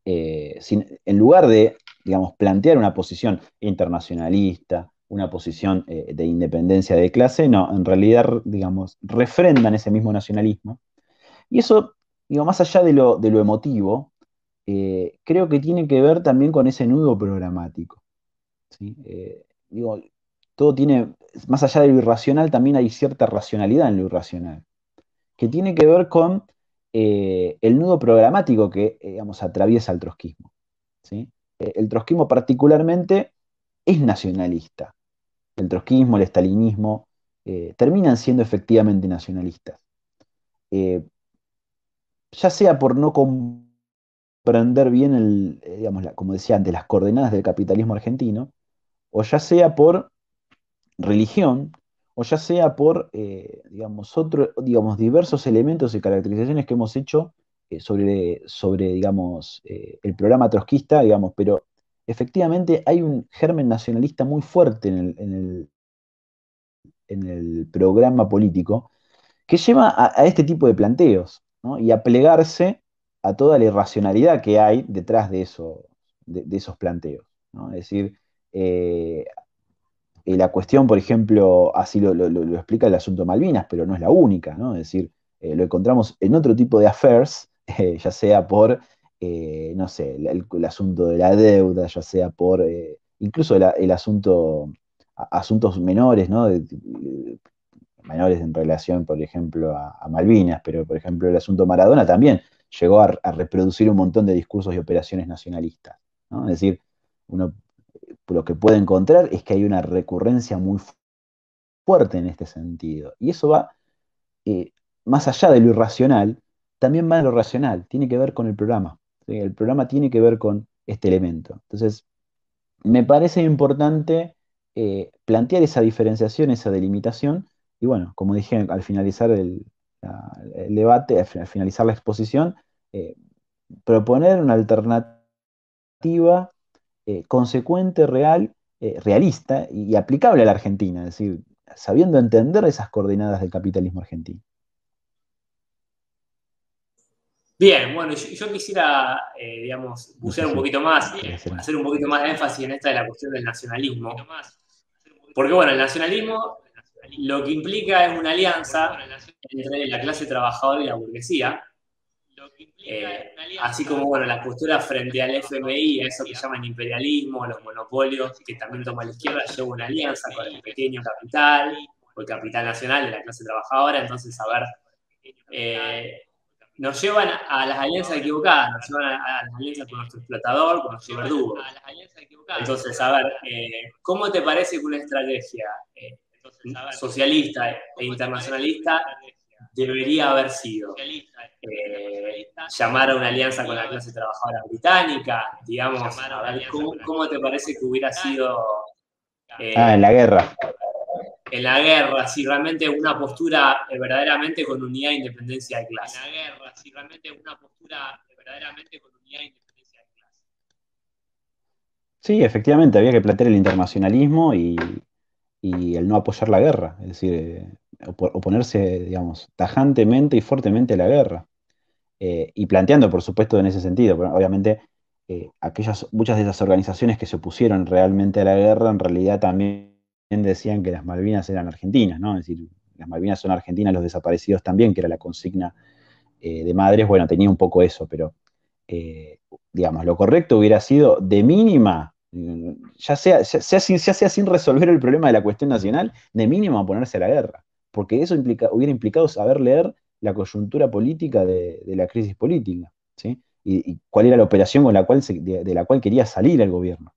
eh, en lugar de, digamos, plantear una posición internacionalista, una posición de independencia de clase, no, en realidad, digamos, refrendan ese mismo nacionalismo. Y eso, más allá de lo emotivo, eh, creo que tiene que ver también con ese nudo programático. Eh, digo, todo tiene, más allá de lo irracional, también hay cierta racionalidad en lo irracional, que tiene que ver con eh, el nudo programático que, atraviesa el trotskismo. El trotskismo particularmente es nacionalista. El trotskismo, el estalinismo, terminan siendo efectivamente nacionalistas. ya sea por no prender bien, el, eh, digamos, como decía antes, las coordenadas del capitalismo argentino, o ya sea por religión, o ya sea por, eh, digamos, otros digamos, diversos elementos y caracterizaciones que hemos hecho eh, sobre, sobre, digamos, el programa trotskista, digamos, pero efectivamente hay un germen nacionalista muy fuerte en el, en el, programa político que lleva a, este tipo de planteos y a plegarse a toda la irracionalidad que hay detrás de, de, esos planteos. Es decir, eh, eh, la cuestión, por ejemplo, así lo, explica el asunto Malvinas, pero no es la única, ¿no? Es decir, eh, lo encontramos en otro tipo de affairs, [laughs] ya sea por, no sé, el, asunto de la deuda, ya sea por incluso el asunto, asuntos menores, ¿no? menores en relación, por ejemplo, a Malvinas, pero por ejemplo el asunto Maradona también llegó a, reproducir un montón de discursos y operaciones nacionalistas. Es decir, uno lo que puede encontrar es que hay una recurrencia muy fuerte en este sentido. Y eso va eh, más allá de lo irracional, también va a lo racional, tiene que ver con el programa. El programa tiene que ver con este elemento. Entonces, me parece importante eh, plantear esa diferenciación, esa delimitación. Y bueno, como dije al finalizar el, el debate, al finalizar la exposición, eh, proponer una alternativa eh, consecuente, real, eh, realista y, aplicable a la Argentina, es decir, sabiendo entender esas coordenadas del capitalismo argentino. Bien, bueno, yo, quisiera, digamos, bucear un poquito más, hacer un poquito más de énfasis en esta de la cuestión del nacionalismo. Porque bueno, el nacionalismo lo que implica es una alianza entre la clase trabajadora y la burguesía, eh, así como bueno, postura postura frente al FMI, a eso que llaman imperialismo, los monopolios que también toma la izquierda, lleva una alianza con el pequeño capital o el capital nacional de la clase trabajadora, entonces a ver, eh, nos llevan a las alianzas equivocadas, nos llevan a, las alianzas con nuestro explotador, con nuestro verdugo. Entonces, a ver, eh, ¿cómo te parece que una estrategia Mm, socialista eh, e internacionalista debería haber sido eh, llamar a una eh, alianza con la clase trabajadora británica, digamos, ¿cómo, te parece que hubiera sido... Ah, en la guerra. En la guerra, si realmente una postura verdaderamente con unidad e independencia de clase. En la guerra, si realmente una postura verdaderamente con unidad e independencia de clase. Sí, efectivamente, había que plantear el internacionalismo y, y el no apoyar la guerra, es decir, eh, oponerse, digamos, tajantemente y fuertemente a la guerra. Eh, y planteando, por supuesto, en ese sentido, obviamente eh, aquellas, muchas de esas organizaciones que se opusieron realmente a la guerra, en realidad también decían que las Malvinas eran argentinas, ¿no? Es decir, las Malvinas son argentinas, los desaparecidos también, que era la consigna de madres, bueno, tenía un poco eso, pero, digamos, lo correcto hubiera sido de mínima ya sea, ya sea, sin, sea sin resolver el problema de la cuestión nacional, de mínimo a ponerse a la guerra, porque eso implica, hubiera implicado saber leer la coyuntura política de, la crisis política, ¿sí? Y, cuál era la operación con la cual de, la cual quería salir el gobierno.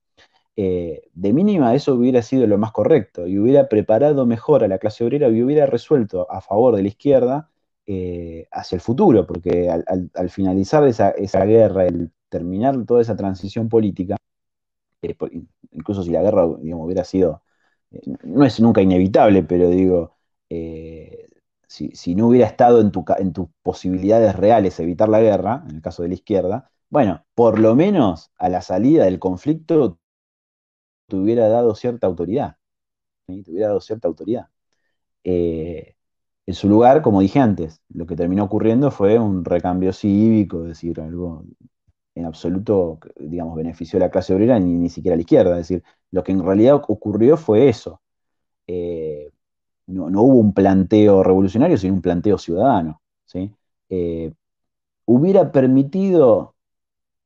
Eh, de mínima eso hubiera sido lo más correcto y hubiera preparado mejor a la clase obrera y hubiera resuelto a favor de la izquierda eh, hacia el futuro, porque al, finalizar esa guerra, el terminar toda esa transición política, incluso si la guerra digamos, hubiera sido, eh, no es nunca inevitable, pero digo, eh, si, no hubiera estado en, en tus posibilidades reales evitar la guerra, en el caso de la izquierda, bueno, por lo menos a la salida del conflicto te hubiera dado cierta autoridad. Te hubiera dado cierta autoridad. Eh, en su lugar, como dije antes, lo que terminó ocurriendo fue un recambio cívico, decir, algo en absoluto, digamos, benefició a la clase obrera ni, ni siquiera a la izquierda. Es decir, lo que en realidad ocurrió fue eso. Eh, no, hubo un planteo revolucionario, sino un planteo ciudadano. ¿sí? Eh, hubiera permitido,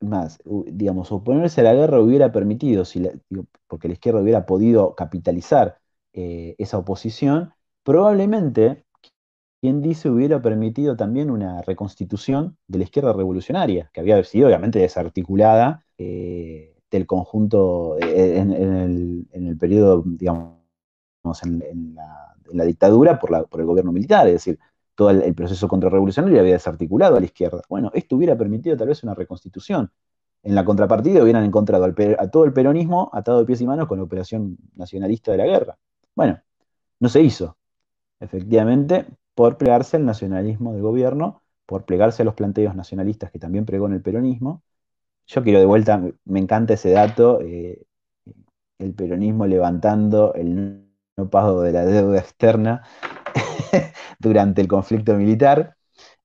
más, digamos, oponerse a la guerra hubiera permitido, si porque la izquierda hubiera podido capitalizar eh, esa oposición, probablemente Quién dice hubiera permitido también una reconstitución de la izquierda revolucionaria, que había sido obviamente desarticulada eh, del conjunto eh, en, el, periodo, digamos, en, la, dictadura por, el gobierno militar, es decir, todo el, proceso contrarrevolucionario había desarticulado a la izquierda. Bueno, esto hubiera permitido tal vez una reconstitución. En la contrapartida hubieran encontrado a todo el peronismo atado de pies y manos con la operación nacionalista de la guerra. Bueno, no se hizo. Efectivamente, por plegarse al nacionalismo del gobierno, por plegarse a los planteos nacionalistas que también pregó en el peronismo. Yo quiero de vuelta, me encanta ese dato, eh, el peronismo levantando el no pago de la deuda externa [laughs] durante el conflicto militar.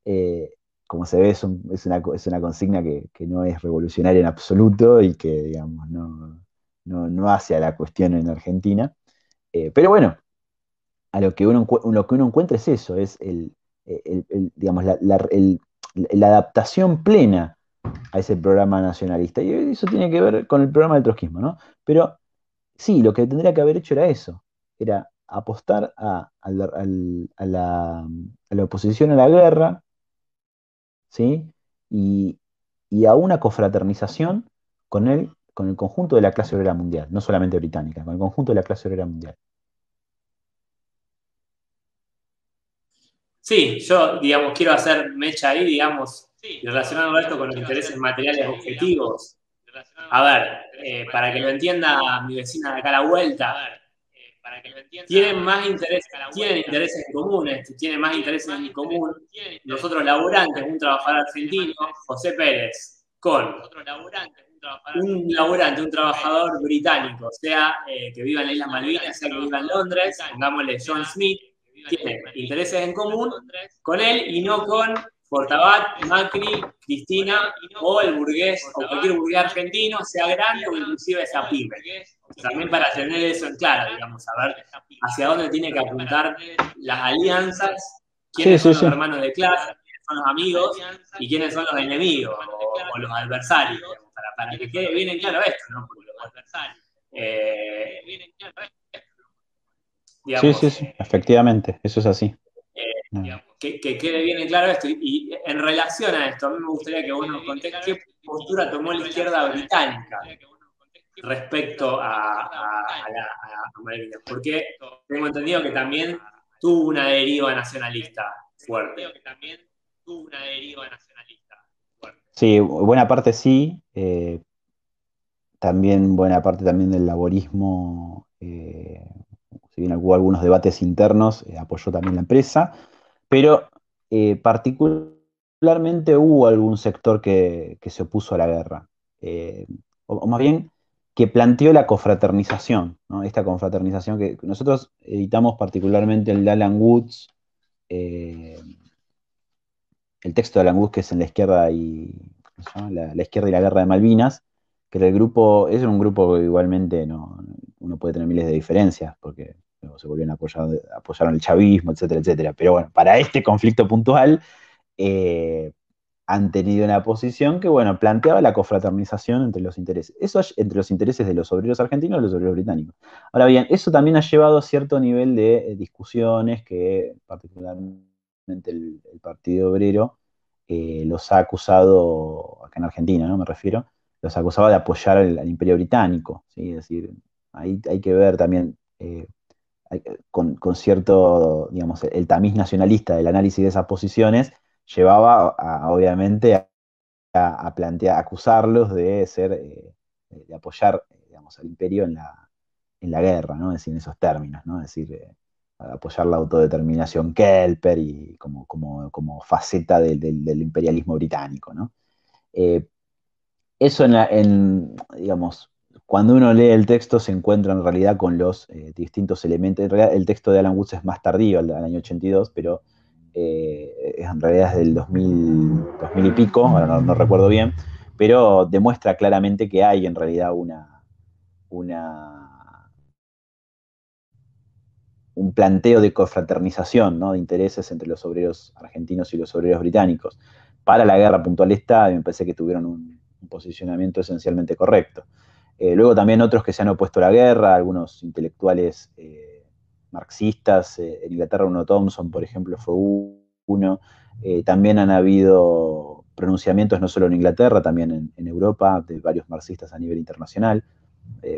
Eh, como se ve, es, una, consigna que, no es revolucionaria en absoluto y que, digamos, no, hace a la cuestión en Argentina. Eh, pero bueno, lo que uno, lo que uno encuentra es eso, es el, digamos, la, adaptación plena a ese programa nacionalista. Y eso tiene que ver con el programa del trotskismo, ¿no? Pero sí, lo que tendría que haber hecho era eso, era apostar a, la, oposición a la guerra, ¿sí? Y, a una cofraternización con el, con el conjunto de la clase obrera mundial, no solamente británica, con el conjunto de la clase obrera mundial. Sí, yo, digamos, quiero hacer mecha ahí, digamos, relacionando esto con los intereses materiales objetivos. A ver, eh, para que lo entienda mi vecina de acá a la vuelta, eh, tienen más intereses, tienen intereses comunes, tienen más intereses en común este, nosotros laburantes, un trabajador argentino, José Pérez, con eh, un laburante, un trabajador británico, o sea que viva en la isla Malvinas, sea que viva en Londres, pongámosle John Smith, tiene intereses en común con él y no con Portabat, Macri, Cristina o el burgués o cualquier burgués argentino, sea grande o inclusive sea pibe. También para tener eso en claro, digamos, saber hacia dónde tiene que apuntar las alianzas, quiénes son los hermanos de clase, quiénes son los amigos y quiénes son los enemigos o, los adversarios, para, que quede bien en claro esto, ¿no? los adversarios sí, sí, sí, efectivamente, eso es así. Eh, que, quede bien claro esto. Y en relación a esto, a mí me gustaría que uno nos qué postura tomó la izquierda británica respecto a, a, a, porque tengo entendido que también tuvo una deriva nacionalista fuerte. Sí, buena parte sí, eh, también buena parte también del laborismo eh, si bien hubo algunos debates internos, eh, apoyó también la empresa, pero eh, particularmente hubo algún sector que, se opuso a la guerra, eh, o, más bien que planteó la confraternización, esta confraternización que nosotros editamos particularmente el de Alan Woods, el texto de Alan Woods que es en la izquierda y la, izquierda y la guerra de Malvinas, que el grupo, es un grupo que igualmente uno puede tener miles de diferencias, porque se volvieron a apoyar, apoyaron el chavismo, etcétera, etcétera. Pero bueno, para este conflicto puntual eh, han tenido una posición que, bueno, planteaba la cofraternización entre los intereses. Eso entre los intereses de los obreros argentinos y los obreros británicos. Ahora bien, eso también ha llevado a cierto nivel de eh, discusiones que particularmente el, Partido Obrero eh, los ha acusado, acá en Argentina, ¿no? Me refiero, los acusaba de apoyar al, Imperio Británico, ¿sí? Es decir, ahí hay que ver también eh, con, cierto, digamos, el tamiz nacionalista del análisis de esas posiciones, llevaba obviamente a, plantear, acusarlos de ser, eh, de apoyar, eh, digamos, al imperio en la, guerra, ¿no? Es decir, en esos términos, ¿no? Es decir, apoyar la autodeterminación Kelper y como, como, faceta del, imperialismo británico, ¿no? eso en, en, digamos, cuando uno lee el texto se encuentra en realidad con los eh, distintos elementos. el texto de Alan Woods es más tardío, al, año 82, pero eh, en realidad es del 2000, 2000 y pico, ahora no, recuerdo bien, pero demuestra claramente que hay en realidad una, un planteo de confraternización de intereses entre los obreros argentinos y los obreros británicos. Para la guerra puntualista me parece que tuvieron un posicionamiento esencialmente correcto. Eh, luego también otros que se han opuesto a la guerra, algunos intelectuales eh, marxistas, en eh, Inglaterra uno Thompson, por ejemplo, fue uno. también han habido pronunciamientos no solo en Inglaterra, también en, Europa, de varios marxistas a nivel internacional.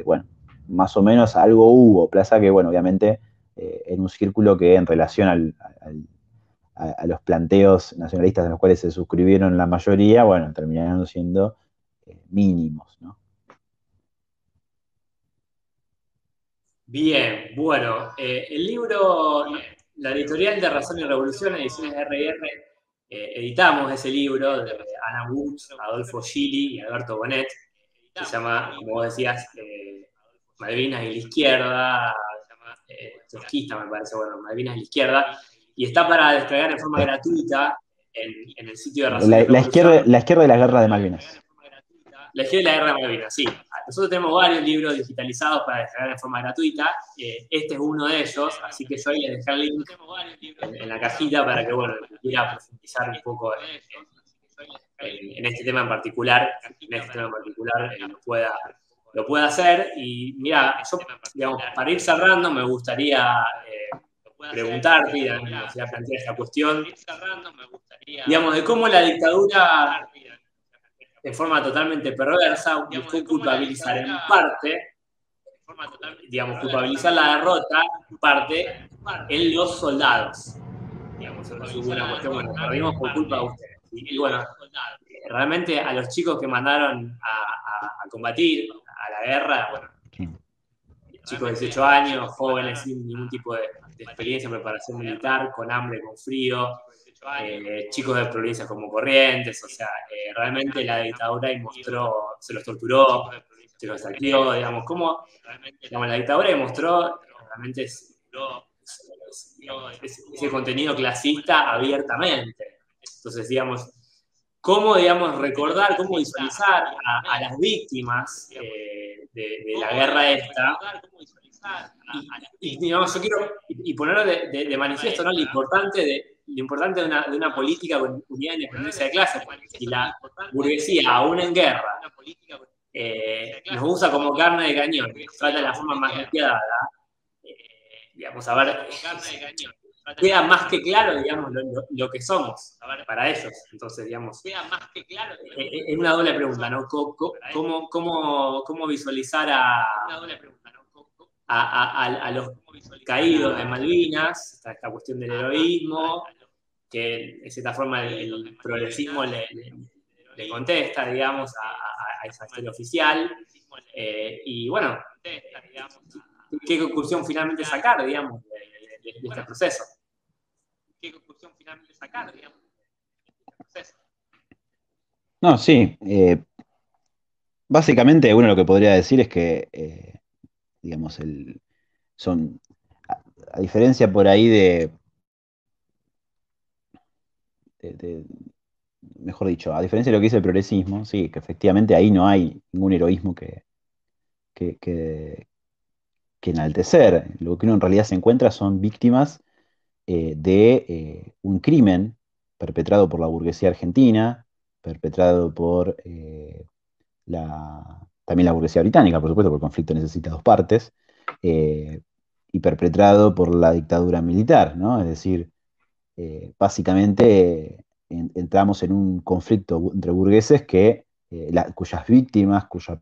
bueno, más o menos algo hubo. Plaza que, bueno, obviamente en un círculo que en relación a, a, los planteos nacionalistas a los cuales se suscribieron la mayoría, bueno, terminaron siendo mínimos, ¿no? Bien, bueno, eh, el libro, la editorial de Razón y Revolución, Ediciones RR, eh, editamos ese libro de Ana Woods, Adolfo Gili y Alberto Bonet, que se llama, como vos decías, eh, Malvinas y la izquierda, me parece, bueno, Malvinas y la izquierda, y está para descargar en forma gratuita en, el sitio de Razón y Revolución. La izquierda, la izquierda y la guerra de Malvinas. La historia la Guerra sí. Nosotros tenemos varios libros digitalizados para descargar de forma gratuita. Eh, este es uno de ellos, así que yo voy a dejar el link en, la cajita para que, bueno, quiera profundizar un poco en, este tema en particular, en este tema en particular eh, lo, pueda, lo pueda hacer. Y mira, yo, digamos, para ir cerrando, me gustaría eh, preguntarte, y plantear esta cuestión, digamos, de cómo la dictadura de forma totalmente perversa, buscó culpabilizar en parte, digamos, culpabilizar la derrota en parte en los soldados. Digamos, es una cuestión, bueno, perdimos por culpa de ustedes. Y, bueno, eh, realmente a los chicos que mandaron a, combatir, a la guerra, bueno, chicos de 18 años, jóvenes, sin ningún tipo de, de experiencia, preparación militar, con hambre, con frío, eh, chicos de provincias como Corrientes, o sea, eh, realmente la dictadura y mostró, se los torturó, se los saqueó, digamos, como la dictadura demostró realmente ese contenido clasista abiertamente. Entonces, digamos, cómo, digamos, recordar, cómo visualizar a, las víctimas eh, de, la guerra esta. Y, y digamos, yo quiero y poner de, de manifiesto ¿no? lo importante de, lo importante de una, de una política con unidad de independencia de clase, y la burguesía, aún en guerra, eh, nos usa como carne de cañón, trata de la forma más despiadada, eh, digamos, a ver, queda más que claro, digamos, lo, que eh, somos para ellos. Entonces, digamos, Es una doble pregunta, ¿no? ¿Cómo, cómo, cómo visualizar a, a, los caídos de Malvinas, esta cuestión del ah, heroísmo, que de cierta forma el, progresismo le, contesta, digamos, a, esa historia oficial. Eh, y bueno, ¿qué conclusión finalmente sacar, digamos, de, este proceso? ¿Qué conclusión finalmente sacar, digamos, de este No, sí. Eh, básicamente, uno lo que podría decir es que, eh, digamos, el, son, a diferencia por ahí de, mejor dicho, a diferencia de lo que dice el progresismo, sí, que efectivamente ahí no hay ningún heroísmo que, que, enaltecer. Lo que uno en realidad se encuentra son víctimas eh, de eh, un crimen perpetrado por la burguesía argentina, perpetrado por eh, también la burguesía británica, por supuesto, porque el conflicto necesita dos partes, y perpetrado por la dictadura militar, ¿no? Es decir, eh, básicamente entramos en un conflicto entre burgueses que, eh, cuyas víctimas, cuya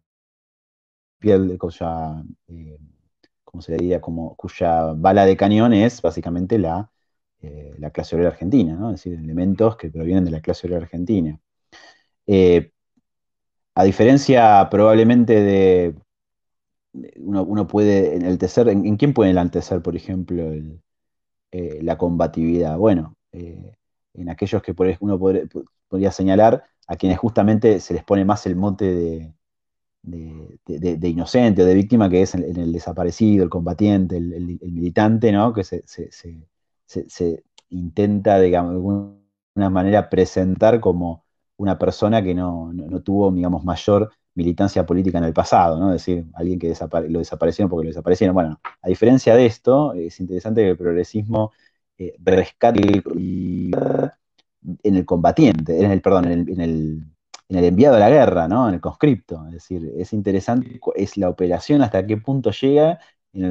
piel, cuya, eh, ¿cómo se Como, cuya bala de cañón es básicamente la, la clase obrera argentina, es decir, elementos que provienen de la clase obrera argentina. a diferencia probablemente de uno, puede enaltecer, ¿en, ¿en, quién puede enaltecer, por ejemplo, el, eh, la combatividad. Bueno, eh, en aquellos que por uno podría, señalar, a quienes justamente se les pone más el mote de, inocente o de víctima, que es en, el desaparecido, el combatiente, el, militante, ¿no? que se, intenta de alguna manera presentar como una persona que no, no tuvo, digamos, mayor militancia política en el pasado, ¿no? Es decir, alguien que lo desaparecieron porque lo desaparecieron. Bueno, a diferencia de esto, es interesante que el progresismo eh, rescate en el combatiente, en el, perdón, en el, en el, enviado a la guerra, ¿no? En el conscripto. Es decir, es interesante, es la operación hasta qué punto llega en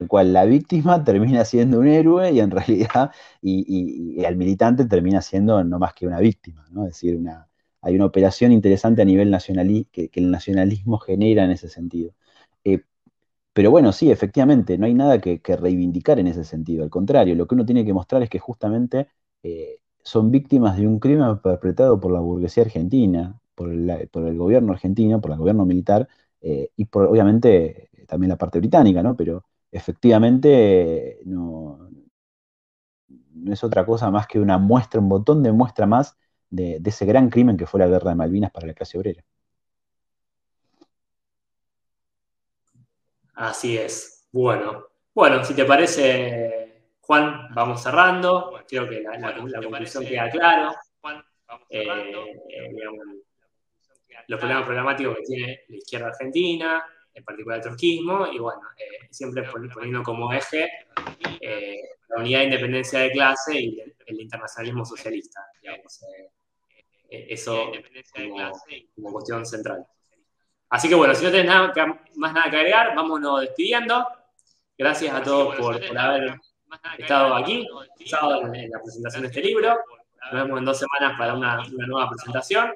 el cual la víctima termina siendo un héroe y en realidad y, el militante termina siendo no más que una víctima, ¿no? es decir, una, hay una operación interesante a nivel nacional que, el nacionalismo genera en ese sentido. Eh, pero bueno, sí, efectivamente, no hay nada que, reivindicar en ese sentido. Al contrario, lo que uno tiene que mostrar es que justamente eh, son víctimas de un crimen perpetrado por la burguesía argentina, por, el gobierno argentino, por el gobierno militar eh, y por, obviamente también la parte británica, ¿no? Pero efectivamente no es otra cosa más que una muestra, un botón de muestra más de, ese gran crimen que fue la guerra de Malvinas para la clase obrera. Así es. Bueno, bueno, si te parece, Juan, vamos cerrando. Creo que la, conclusión queda claro. Eh, eh, los problemas problemáticos que tiene la izquierda argentina, en particular el turquismo, y bueno, eh, siempre poniendo como eje la unidad de independencia de clase y el, internacionalismo socialista. Eh, eso como, cuestión central. Así que bueno, si no tenés más nada que agregar, vámonos despidiendo. Gracias a todos por, haber estado aquí, en la presentación de este libro. Nos vemos en dos semanas para una, nueva presentación.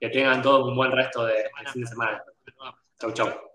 Que tengan todos un buen resto de, de fin de semana. Chau, chau.